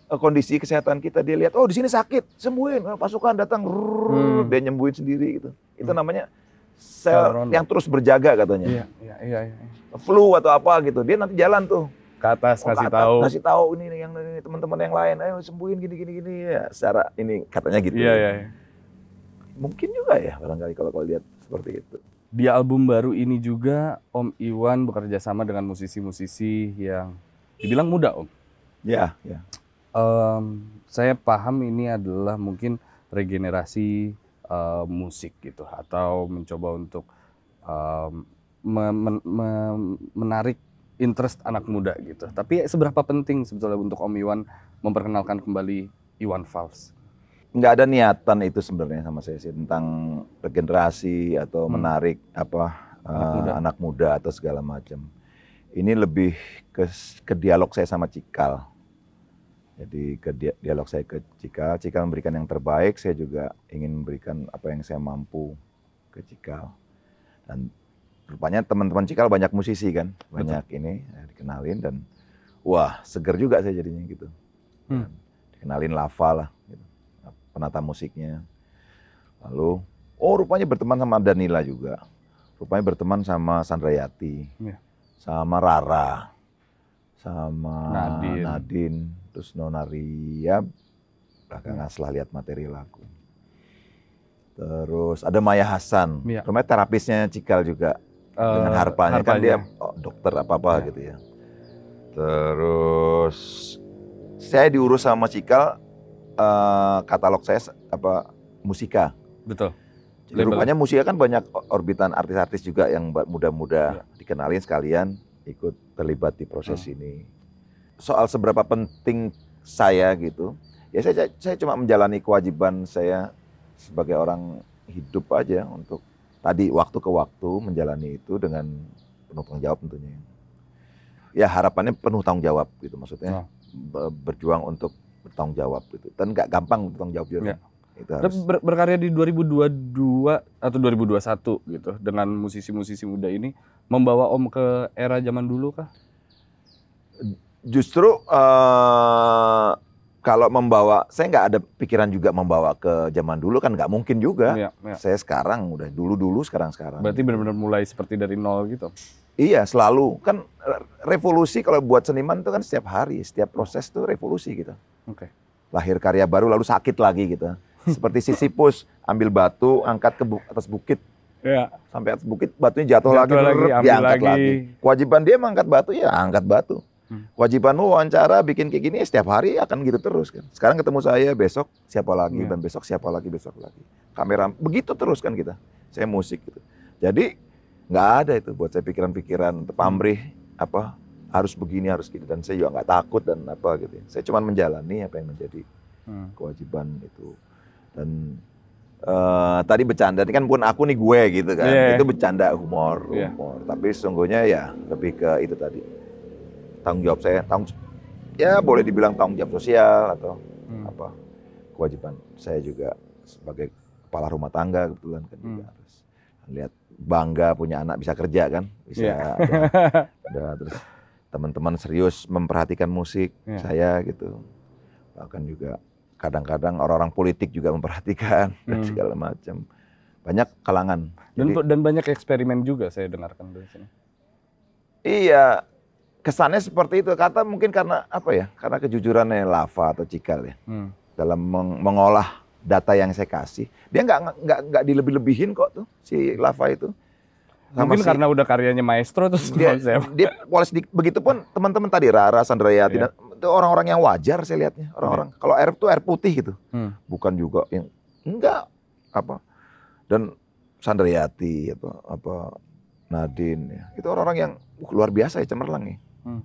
S2: Eh, kondisi kesehatan kita dia lihat oh di sini sakit sembuhin eh, pasukan datang rrr, hmm. dia nyembuhin sendiri gitu itu hmm. namanya sel Ronda. yang terus berjaga katanya iya, iya, iya, iya. flu atau apa gitu dia nanti jalan tuh ke atas oh, kasih tahu kasih tahu ini yang teman-teman yang lain ayo sembuhin gini gini gini ya secara ini katanya gitu iya, iya, iya. Mungkin juga ya barangkali kalau kau lihat seperti itu.
S1: Di album baru ini juga Om Iwan bekerja sama dengan musisi-musisi yang dibilang muda Om. Ya, ya. Um, saya paham ini adalah mungkin regenerasi uh, musik gitu atau mencoba untuk um, me me menarik interest anak muda gitu. Tapi seberapa penting sebetulnya untuk Om Iwan memperkenalkan kembali Iwan Fals?
S2: nggak ada niatan itu sebenarnya sama saya sih tentang regenerasi atau hmm. menarik apa anak, uh, muda. anak muda atau segala macam. Ini lebih ke ke dialog saya sama Cikal. Jadi ke dialog saya ke Cikal, Cikal memberikan yang terbaik, saya juga ingin memberikan apa yang saya mampu ke Cikal. Dan rupanya teman-teman Cikal banyak musisi kan, banyak Betul. ini eh, dikenalin dan wah seger juga saya jadinya gitu. Hmm. dikenalin lava lah. Gitu penata musiknya. Lalu, oh rupanya berteman sama Danila juga. Rupanya berteman sama Yati, ya. sama Rara, sama Nadine, Nadine terus Ria, bahkan ya. Iya. setelah lihat materi lagu. Terus ada Maya Hasan, ya. rumah terapisnya Cikal juga uh, dengan harpanya, harpanya. kan dia oh, dokter apa apa ya. gitu ya. Terus saya diurus sama Cikal Eh, katalog saya apa musika.
S1: Betul. Jadi rupanya ya?
S2: musika kan banyak orbitan artis-artis juga yang muda-muda ya. dikenalin sekalian ikut terlibat di proses hmm. ini. Soal seberapa penting saya gitu, ya saya saya cuma menjalani kewajiban saya sebagai orang hidup aja untuk tadi waktu ke waktu menjalani itu dengan penuh tanggung jawab tentunya. Ya harapannya penuh tanggung jawab gitu maksudnya Hmm. berjuang untuk bertanggung jawab gitu. Dan nggak gampang bertanggung jawab juga. Ya. Itu harus. Ber
S1: berkarya di 2022 atau 2021 gitu dengan musisi-musisi muda ini membawa Om ke era zaman dulu kah?
S2: Justru uh, kalau membawa, saya nggak ada pikiran juga membawa ke zaman dulu kan nggak mungkin juga. Ya, ya. Saya sekarang udah dulu dulu sekarang sekarang. Berarti benar-benar mulai seperti dari nol gitu. Iya selalu kan revolusi kalau buat seniman itu kan setiap hari, setiap proses tuh revolusi gitu. Okay. Lahir karya baru lalu sakit lagi gitu. Seperti Sisyphus ambil batu angkat ke bu atas bukit. Ya. Sampai atas bukit batunya jatuh, jatuh lagi, lagi ambil diangkat lagi. lagi. Kewajiban dia mengangkat batu ya angkat batu. Hmm. Kewajiban Kewajibanmu wawancara bikin kayak gini ya setiap hari akan gitu terus kan. Sekarang ketemu saya besok siapa lagi ya. dan besok siapa lagi besok lagi. Kamera begitu terus kan kita. Saya musik gitu. Jadi nggak ada itu buat saya pikiran-pikiran pamrih apa harus begini harus gitu dan saya juga nggak takut dan apa gitu ya. saya cuma menjalani apa yang menjadi hmm. kewajiban itu dan uh, tadi bercanda ini kan pun aku nih gue gitu kan yeah. itu bercanda humor iya. humor yeah. tapi sesungguhnya ya lebih ke itu tadi tanggung jawab saya tanggung ya boleh dibilang tanggung jawab sosial atau hmm. apa kewajiban saya juga sebagai kepala rumah tangga kebetulan kan hmm. juga harus lihat bangga punya anak bisa kerja kan bisa yeah. ada, ada terus teman-teman serius memperhatikan musik yeah. saya gitu. Bahkan juga kadang-kadang orang-orang politik juga memperhatikan [laughs] hmm. dan segala macam. Banyak kalangan. Dan,
S1: Jadi, dan banyak eksperimen juga saya dengarkan dari sini.
S2: Iya, kesannya seperti itu. Kata mungkin karena apa ya? Karena kejujurannya lava atau cikal ya. Hmm. Dalam meng mengolah data yang saya kasih, dia nggak nggak nggak dilebih-lebihin kok tuh si lava itu. Nah Mungkin masih, karena udah karyanya maestro terus dia, dia polis di, begitu pun teman-teman tadi Rara, Sandra Yati, iya. yeah. itu orang-orang yang wajar saya lihatnya orang-orang. Yeah. Kalau air tuh air putih gitu, hmm. bukan juga yang enggak apa. Dan Sandra Yati apa, apa Nadine, ya. itu orang-orang yang uh, luar biasa ya cemerlang ya. Hmm.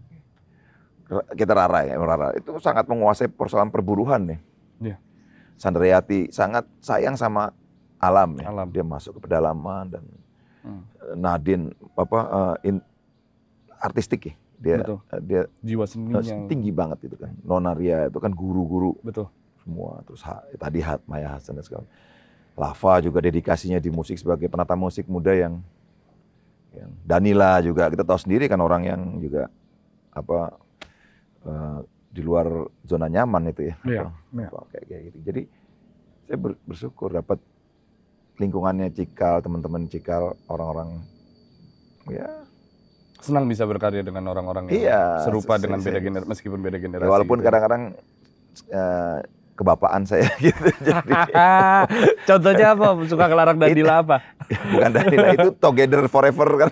S2: Kita Rara ya, Rara itu sangat menguasai persoalan perburuhan nih. Ya. Yeah. Sandra Yati sangat sayang sama alam ya. Alam. Dia masuk ke pedalaman dan hmm. Eh, Nadin apa uh, in, artistik ya dia Betul. Eh, dia jiwa seninya tinggi banget itu kan Nonaria itu kan guru-guru Betul. semua terus ha, tadi Hat Maya Hasan dan segala Lava juga dedikasinya di musik sebagai penata musik muda yang yang Danila juga kita tahu sendiri kan orang yang juga apa uh, di luar zona nyaman itu ya, ya, apa, ya. Apa, kayak gitu jadi saya bersyukur dapat lingkungannya Cikal, teman-teman Cikal, orang-orang ya
S1: senang bisa berkarya dengan orang-orang yang iya, serupa dengan beda generasi meskipun beda ya, generasi. walaupun gitu ya.
S2: kadang-kadang gitu kebapaan saya [laughs] gitu. Jadi, [laughs] Contohnya apa?
S1: Suka kelarang dila
S2: apa? [laughs] Bukan dari Danila itu together forever kan.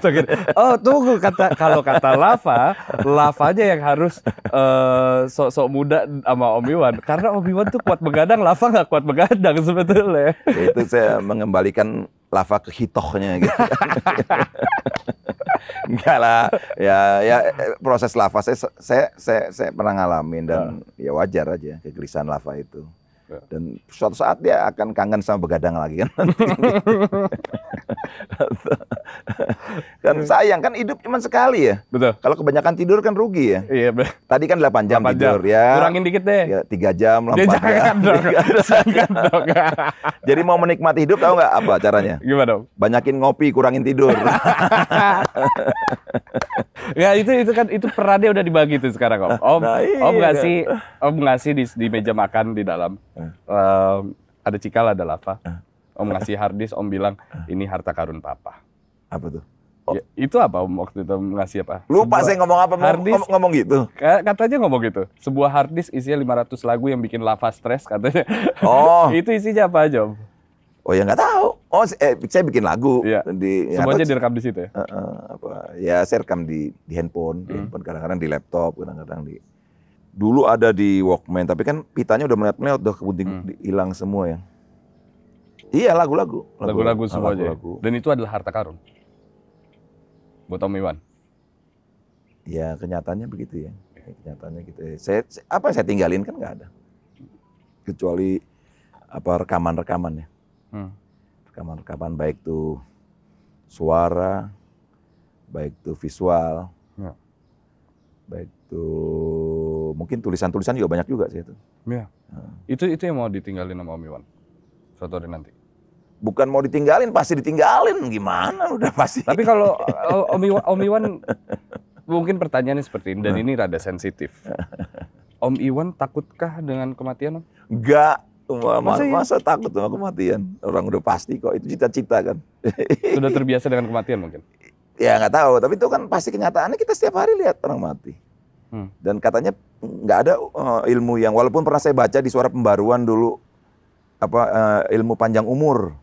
S2: Gitu.
S1: oh tunggu kata kalau kata lava, lavanya yang harus uh, sok-sok muda sama Om Iwan. Karena Om Iwan tuh kuat begadang, lava nggak kuat begadang sebetulnya.
S2: Ya, itu saya mengembalikan lava ke hitohnya gitu. [laughs] Enggak lah. Ya ya proses lava saya saya saya, saya pernah ngalamin dan uh. ya wajar aja kegelisahan lava itu. Ya. Dan suatu saat dia akan kangen sama begadang lagi kan. [laughs] kan ya. sayang kan hidup cuma sekali ya. Betul. Kalau kebanyakan tidur kan rugi ya. Iya. Betul. Tadi kan 8 jam 8 tidur jam. ya. Kurangin dikit deh. Ya, 3 jam, lah jam. Ya. Jangan dong. [laughs] Jangan dong. Jadi mau menikmati hidup tahu nggak apa caranya? Gimana dong? Banyakin ngopi, kurangin tidur. [laughs] ya itu itu kan itu perannya udah dibagi tuh sekarang om. Nah, om, nah, iya, om ngasih
S1: om ngasih di, di meja makan di dalam. Uh. um, ada cikal ada lava. Uh. Om ngasih hardis, Om bilang ah. ini harta karun papa. Apa tuh? Ya, oh. Ya, itu apa Om waktu itu ngasih apa? Lupa Sebuah saya ngomong apa, hardis, ngomong, ngomong gitu. Katanya ngomong gitu. Sebuah hardis isinya 500 lagu yang bikin lava stres katanya.
S2: Oh. [laughs] itu isinya apa aja Om? Oh ya nggak tahu. Oh eh, saya bikin lagu. Iya. Di, ya, Semuanya direkam di situ ya? Uh, uh, apa, ya saya rekam di, di handphone, di hmm. handphone kadang-kadang di laptop, kadang-kadang di Dulu ada di Walkman, tapi kan pitanya udah melihat-melihat, udah kebuting hmm. hilang semua ya. Iya lagu-lagu. Lagu-lagu semua lagu, aja. Ya. Lagu.
S1: Dan itu adalah harta karun. Buat Om Iwan.
S2: Ya kenyataannya begitu ya. Kenyataannya gitu. Ya. Saya, apa saya tinggalin kan nggak ada. Kecuali apa rekaman-rekaman ya. rekaman hmm. Rekaman-rekaman baik tuh suara, baik tuh visual, ya. baik tuh Mungkin tulisan-tulisan juga banyak juga sih itu.
S1: Iya. Nah. Itu itu yang mau ditinggalin sama Om Iwan. Suatu hari nanti. Bukan mau ditinggalin, pasti ditinggalin. Gimana udah pasti. Tapi kalau [laughs] eh, Om Iwan, Om Iwan mungkin pertanyaannya seperti ini dan ini rada sensitif. Om Iwan takutkah dengan kematian? Om?
S2: Enggak. Masa, iya? masa, ya? takut sama kematian? Orang udah pasti kok itu cita-cita kan. [laughs] Sudah
S1: terbiasa dengan kematian mungkin.
S2: Ya nggak tahu, tapi itu kan pasti kenyataannya kita setiap hari lihat orang mati. Hmm. Dan katanya nggak ada uh, ilmu yang walaupun pernah saya baca di suara pembaruan dulu apa uh, ilmu panjang umur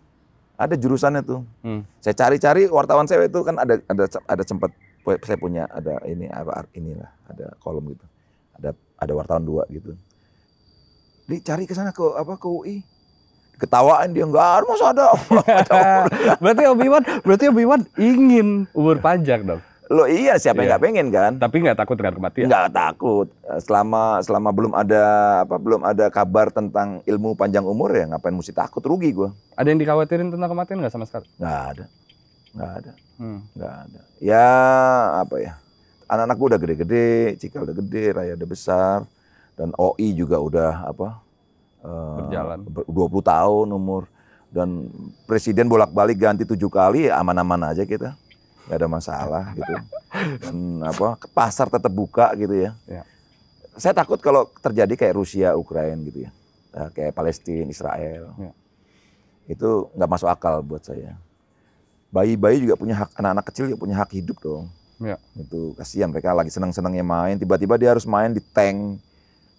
S2: ada jurusannya tuh. Hmm. Saya cari-cari wartawan saya itu kan ada ada ada sempat saya punya ada ini apa inilah ada kolom gitu. Ada ada wartawan dua gitu. Dicari ke sana ke apa ke UI ketawaan dia enggak harus ada.
S1: ada [laughs] [laughs] berarti Obi Wan berarti Obi Wan ingin umur panjang dong.
S2: Lo iya siapa yang iya. nggak pengen kan? Tapi nggak takut terhadap kematian. Nggak takut. Eh, selama selama belum ada apa belum ada kabar tentang ilmu panjang umur ya ngapain mesti takut rugi gue.
S1: Ada yang dikhawatirin tentang kematian nggak sama sekali?
S2: Nggak ada, nggak ada, hmm. nggak ada. Ya apa ya? Anak-anak gue udah gede-gede, Cikal udah gede, Raya udah besar, dan OI juga udah apa? Eh, Berjalan. dua puluh tahun umur dan presiden bolak-balik ganti tujuh kali aman-aman aja kita nggak ada masalah gitu. Dan apa pasar tetap buka gitu ya. ya. Saya takut kalau terjadi kayak Rusia, Ukraina gitu ya. ya, kayak Palestina, Israel. Ya. Itu nggak masuk akal buat saya. Bayi-bayi juga punya hak, anak-anak kecil juga punya hak hidup dong. Ya. Itu kasihan mereka lagi senang-senangnya main, tiba-tiba dia harus main di tank.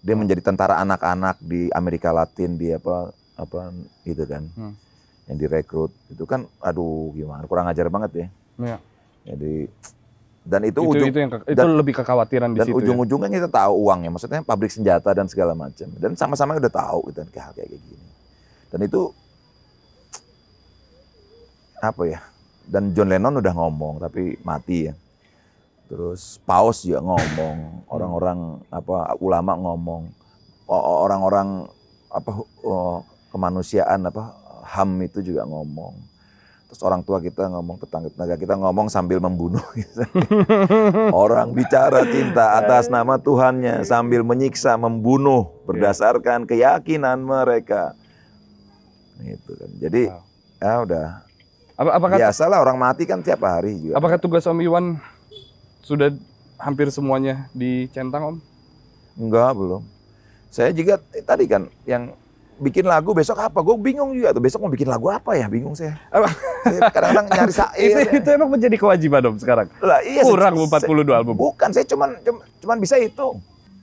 S2: Dia hmm. menjadi tentara anak-anak di Amerika Latin di apa apa gitu kan. Hmm. Yang direkrut. Itu kan aduh gimana kurang ajar banget ya. ya. Jadi dan itu, itu ujung itu, yang, itu dan, lebih
S1: kekhawatiran di dan situ. Ya? ujung-ujungnya
S2: kita tahu uang ya maksudnya pabrik senjata dan segala macam. Dan sama-sama udah tahu gitu kayak kayak gini. Dan itu apa ya? Dan John Lennon udah ngomong tapi mati ya. Terus Paus juga ngomong, hmm. orang-orang apa ulama ngomong, orang-orang apa oh, kemanusiaan apa HAM itu juga ngomong terus orang tua kita ngomong tetangga tetangga kita ngomong sambil membunuh [laughs] orang bicara cinta atas nama Tuhannya sambil menyiksa membunuh iya. berdasarkan keyakinan mereka itu kan jadi wow. ya udah Apa, apakah biasalah orang mati kan tiap hari juga apakah tugas Om Iwan sudah hampir semuanya dicentang Om enggak belum saya juga eh, tadi kan yang bikin lagu besok apa? Gue bingung juga tuh besok mau bikin lagu apa ya? Bingung saya. Kadang-kadang nyari [laughs] sair. itu, ya. itu emang menjadi kewajiban om sekarang. Lah, iya, Kurang saya, 42 saya, album. Bukan, saya cuman cuman, bisa itu.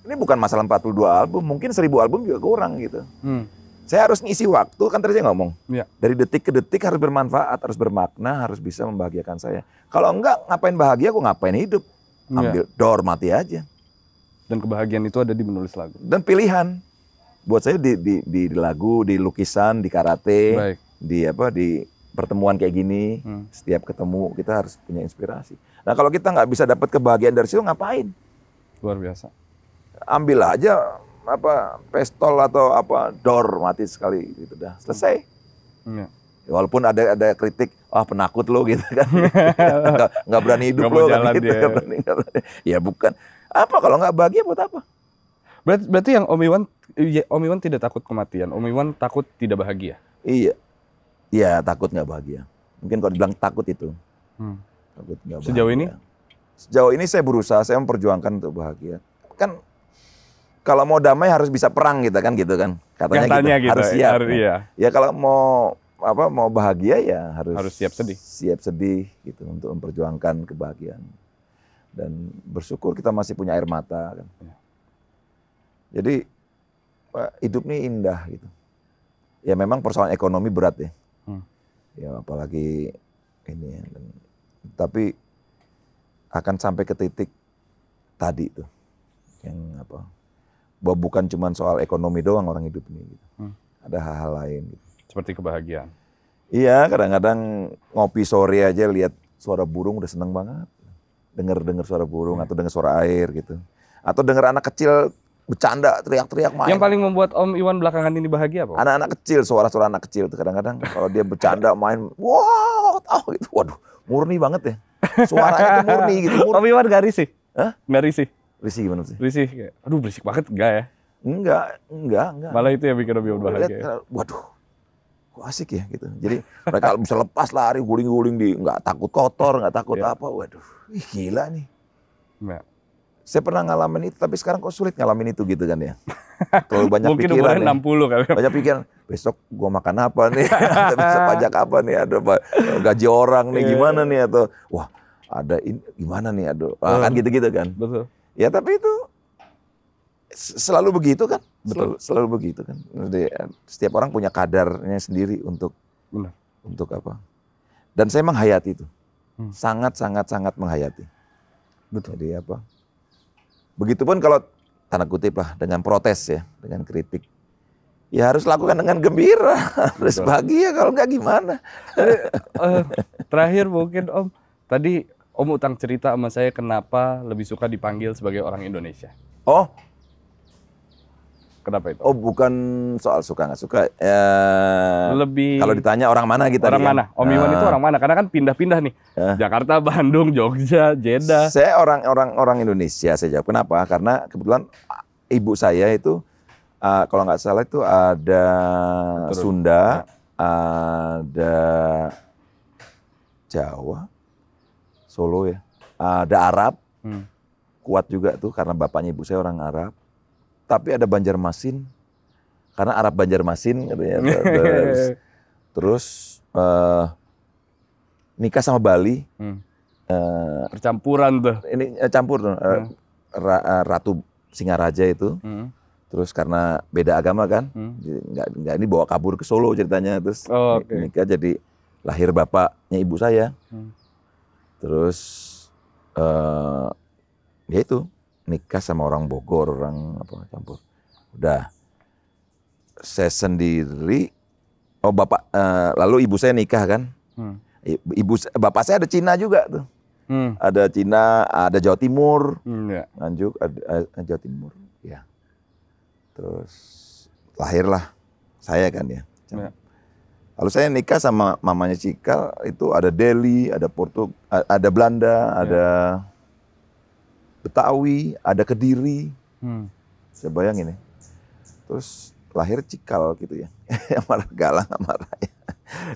S2: Ini bukan masalah 42 album, mungkin 1000 album juga kurang gitu. Hmm. Saya harus ngisi waktu, kan tadi saya ngomong. Ya. Dari detik ke detik harus bermanfaat, harus bermakna, harus bisa membahagiakan saya. Kalau enggak, ngapain bahagia, gue ngapain hidup. Iya. Ambil ya. door, mati aja. Dan kebahagiaan itu ada di menulis lagu. Dan pilihan buat saya di, di, di, di lagu, di lukisan, di karate, Baik. di apa di pertemuan kayak gini, hmm. setiap ketemu kita harus punya inspirasi. Nah kalau kita nggak bisa dapat kebahagiaan dari situ ngapain? Luar biasa. Ambil aja apa pistol atau apa dor mati sekali gitu dah selesai. Hmm. Ya. Walaupun ada ada kritik, ah penakut lo [laughs] gitu kan, [laughs] nggak, nggak berani hidup lo kan gitu, dia. nggak ya. berani, nggak berani. Ya bukan. Apa kalau nggak bahagia buat apa? Berarti, berarti
S1: yang Om Iwan Iya, Om Iwan tidak takut kematian. Om Iwan takut tidak bahagia.
S2: Iya. Iya, takut nggak bahagia. Mungkin kalau dibilang takut itu. Hmm. Takut nggak bahagia. Sejauh ini? Sejauh ini saya berusaha, saya memperjuangkan untuk bahagia. Kan kalau mau damai harus bisa perang gitu kan gitu kan. Katanya, gitu. gitu. Harus siap. Harus, kan? iya. Ya kalau mau apa mau bahagia ya harus harus siap sedih. Siap sedih gitu untuk memperjuangkan kebahagiaan. Dan bersyukur kita masih punya air mata kan. Iya. Jadi hidup ini indah gitu. Ya memang persoalan ekonomi berat ya. Hmm. Ya apalagi ini ya. tapi akan sampai ke titik tadi itu yang apa bahwa bukan cuma soal ekonomi doang orang hidup ini gitu. Hmm. Ada hal-hal lain gitu. Seperti kebahagiaan. Iya, kadang-kadang ngopi sore aja lihat suara burung udah seneng banget. Dengar-dengar suara burung hmm. atau dengar suara air gitu. Atau dengar anak kecil bercanda, teriak-teriak main. Yang
S1: paling membuat Om Iwan belakangan ini bahagia apa?
S2: Anak-anak kecil, suara-suara anak kecil kadang-kadang kalau dia bercanda [laughs] main, wow, tahu itu Waduh, murni banget ya. Suaranya tuh murni gitu. Murni. Om Iwan gak risih? Hah? Gak risih? gimana sih? Risih kayak, aduh berisik banget enggak ya? Enggak, enggak, enggak. Malah itu yang bikin Om Iwan bahagia. Ya? Waduh, kok asik ya gitu. Jadi mereka [laughs] bisa lepas lari guling-guling di nggak takut kotor, nggak takut ya. apa. Waduh, gila nih. Nah saya pernah ngalamin itu, tapi sekarang kok sulit ngalamin itu gitu kan ya. [laughs] Terlalu banyak Mungkin pikiran. Mungkin ya. 60 kali. Banyak pikiran, besok gue makan apa nih, [laughs] [laughs] bisa pajak apa nih, ada gaji orang nih, iya. gimana nih, atau wah ada ini, gimana nih, Ada ah, kan gitu-gitu kan. Betul. Ya tapi itu selalu begitu kan. Betul. Selalu, begitu kan. setiap orang punya kadarnya sendiri untuk, Benar. untuk apa. Dan saya menghayati itu. Sangat-sangat-sangat hmm. menghayati. Betul. Jadi apa, Begitupun kalau tanda kutip lah dengan protes ya, dengan kritik. Ya harus lakukan dengan gembira, [laughs] harus bahagia kalau nggak gimana. Eh,
S1: terakhir mungkin Om, tadi Om utang cerita sama saya kenapa lebih suka dipanggil sebagai orang Indonesia.
S2: Oh, Kenapa itu? Oh, bukan soal suka nggak suka. Eh, Lebih. Kalau ditanya orang mana kita. Gitu orang ya? mana? Om Iwan nah. itu eh. orang
S1: mana? Karena kan pindah-pindah nih. Eh. Jakarta, [laughs] Bandung, Jogja,
S2: Jeddah. Saya orang orang orang Indonesia. Saya jawab kenapa? Karena kebetulan ah, ibu saya itu uh, kalau nggak salah itu ada Betul. Sunda, ada Jawa, Solo ya, ada Arab. Hmm. Kuat juga tuh karena bapaknya ibu saya orang Arab tapi ada Banjarmasin karena Arab Banjarmasin katanya. [laughs] Terus, terus uh, nikah sama Bali. Hmm. Uh, Percampuran tuh. Ini uh, campur tuh. Hmm. Ra, uh, Ratu Singaraja itu. Hmm. Terus karena beda agama kan, hmm. nggak nggak ini bawa kabur ke Solo ceritanya terus oh, okay. nikah jadi lahir bapaknya ibu saya. Hmm. Terus uh, ya itu nikah sama orang Bogor, orang apa campur. Udah saya sendiri oh bapak uh, lalu ibu saya nikah kan. Hmm. Ibu bapak saya ada Cina juga tuh. Hmm. Ada Cina, ada Jawa Timur. Hmm, ya. Nganjuk ada, ada eh, Jawa Timur, ya. Terus lahirlah saya kan ya. ya. Lalu saya nikah sama mamanya Cikal itu ada Delhi, ada Portug, ada Belanda, ya. ada Betawi, ada Kediri. Hmm. Saya bayangin ya. Terus lahir cikal gitu ya. [laughs] Marah galang sama raya.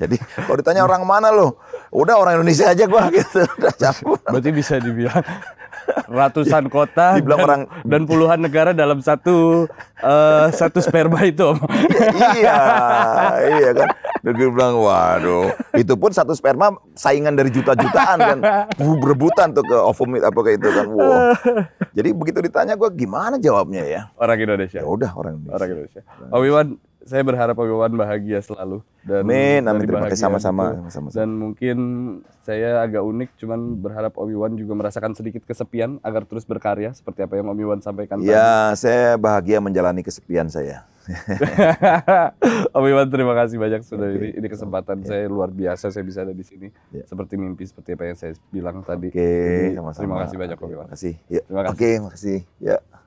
S2: Jadi kalau ditanya orang mana loh, udah orang Indonesia aja gua gitu. Udah campur. Berarti bisa
S1: dibilang ratusan kota dan, orang... dan puluhan negara dalam satu uh, satu sperma itu om. iya
S2: iya kan dan bilang waduh itu pun satu sperma saingan dari juta-jutaan kan berebutan tuh ke ovum apa kayak itu kan wow jadi begitu ditanya gue gimana jawabnya ya
S1: orang Indonesia ya udah orang Indonesia orang Indonesia Om Iwan saya berharap Pak Wawan bahagia selalu
S2: dan amin, amin. terima kasih gitu. sama-sama
S1: dan mungkin saya agak unik cuman berharap Om Iwan juga merasakan sedikit kesepian agar terus berkarya seperti apa yang Om Iwan sampaikan ya
S2: tadi. saya bahagia menjalani kesepian saya [laughs]
S1: [laughs] Om Iwan terima kasih banyak sudah okay. ini kesempatan okay. saya luar biasa saya bisa ada di sini yeah. seperti mimpi seperti apa yang saya bilang tadi okay, terima kasih banyak Om Iwan terima kasih ya. terima kasih oke okay,
S2: makasih ya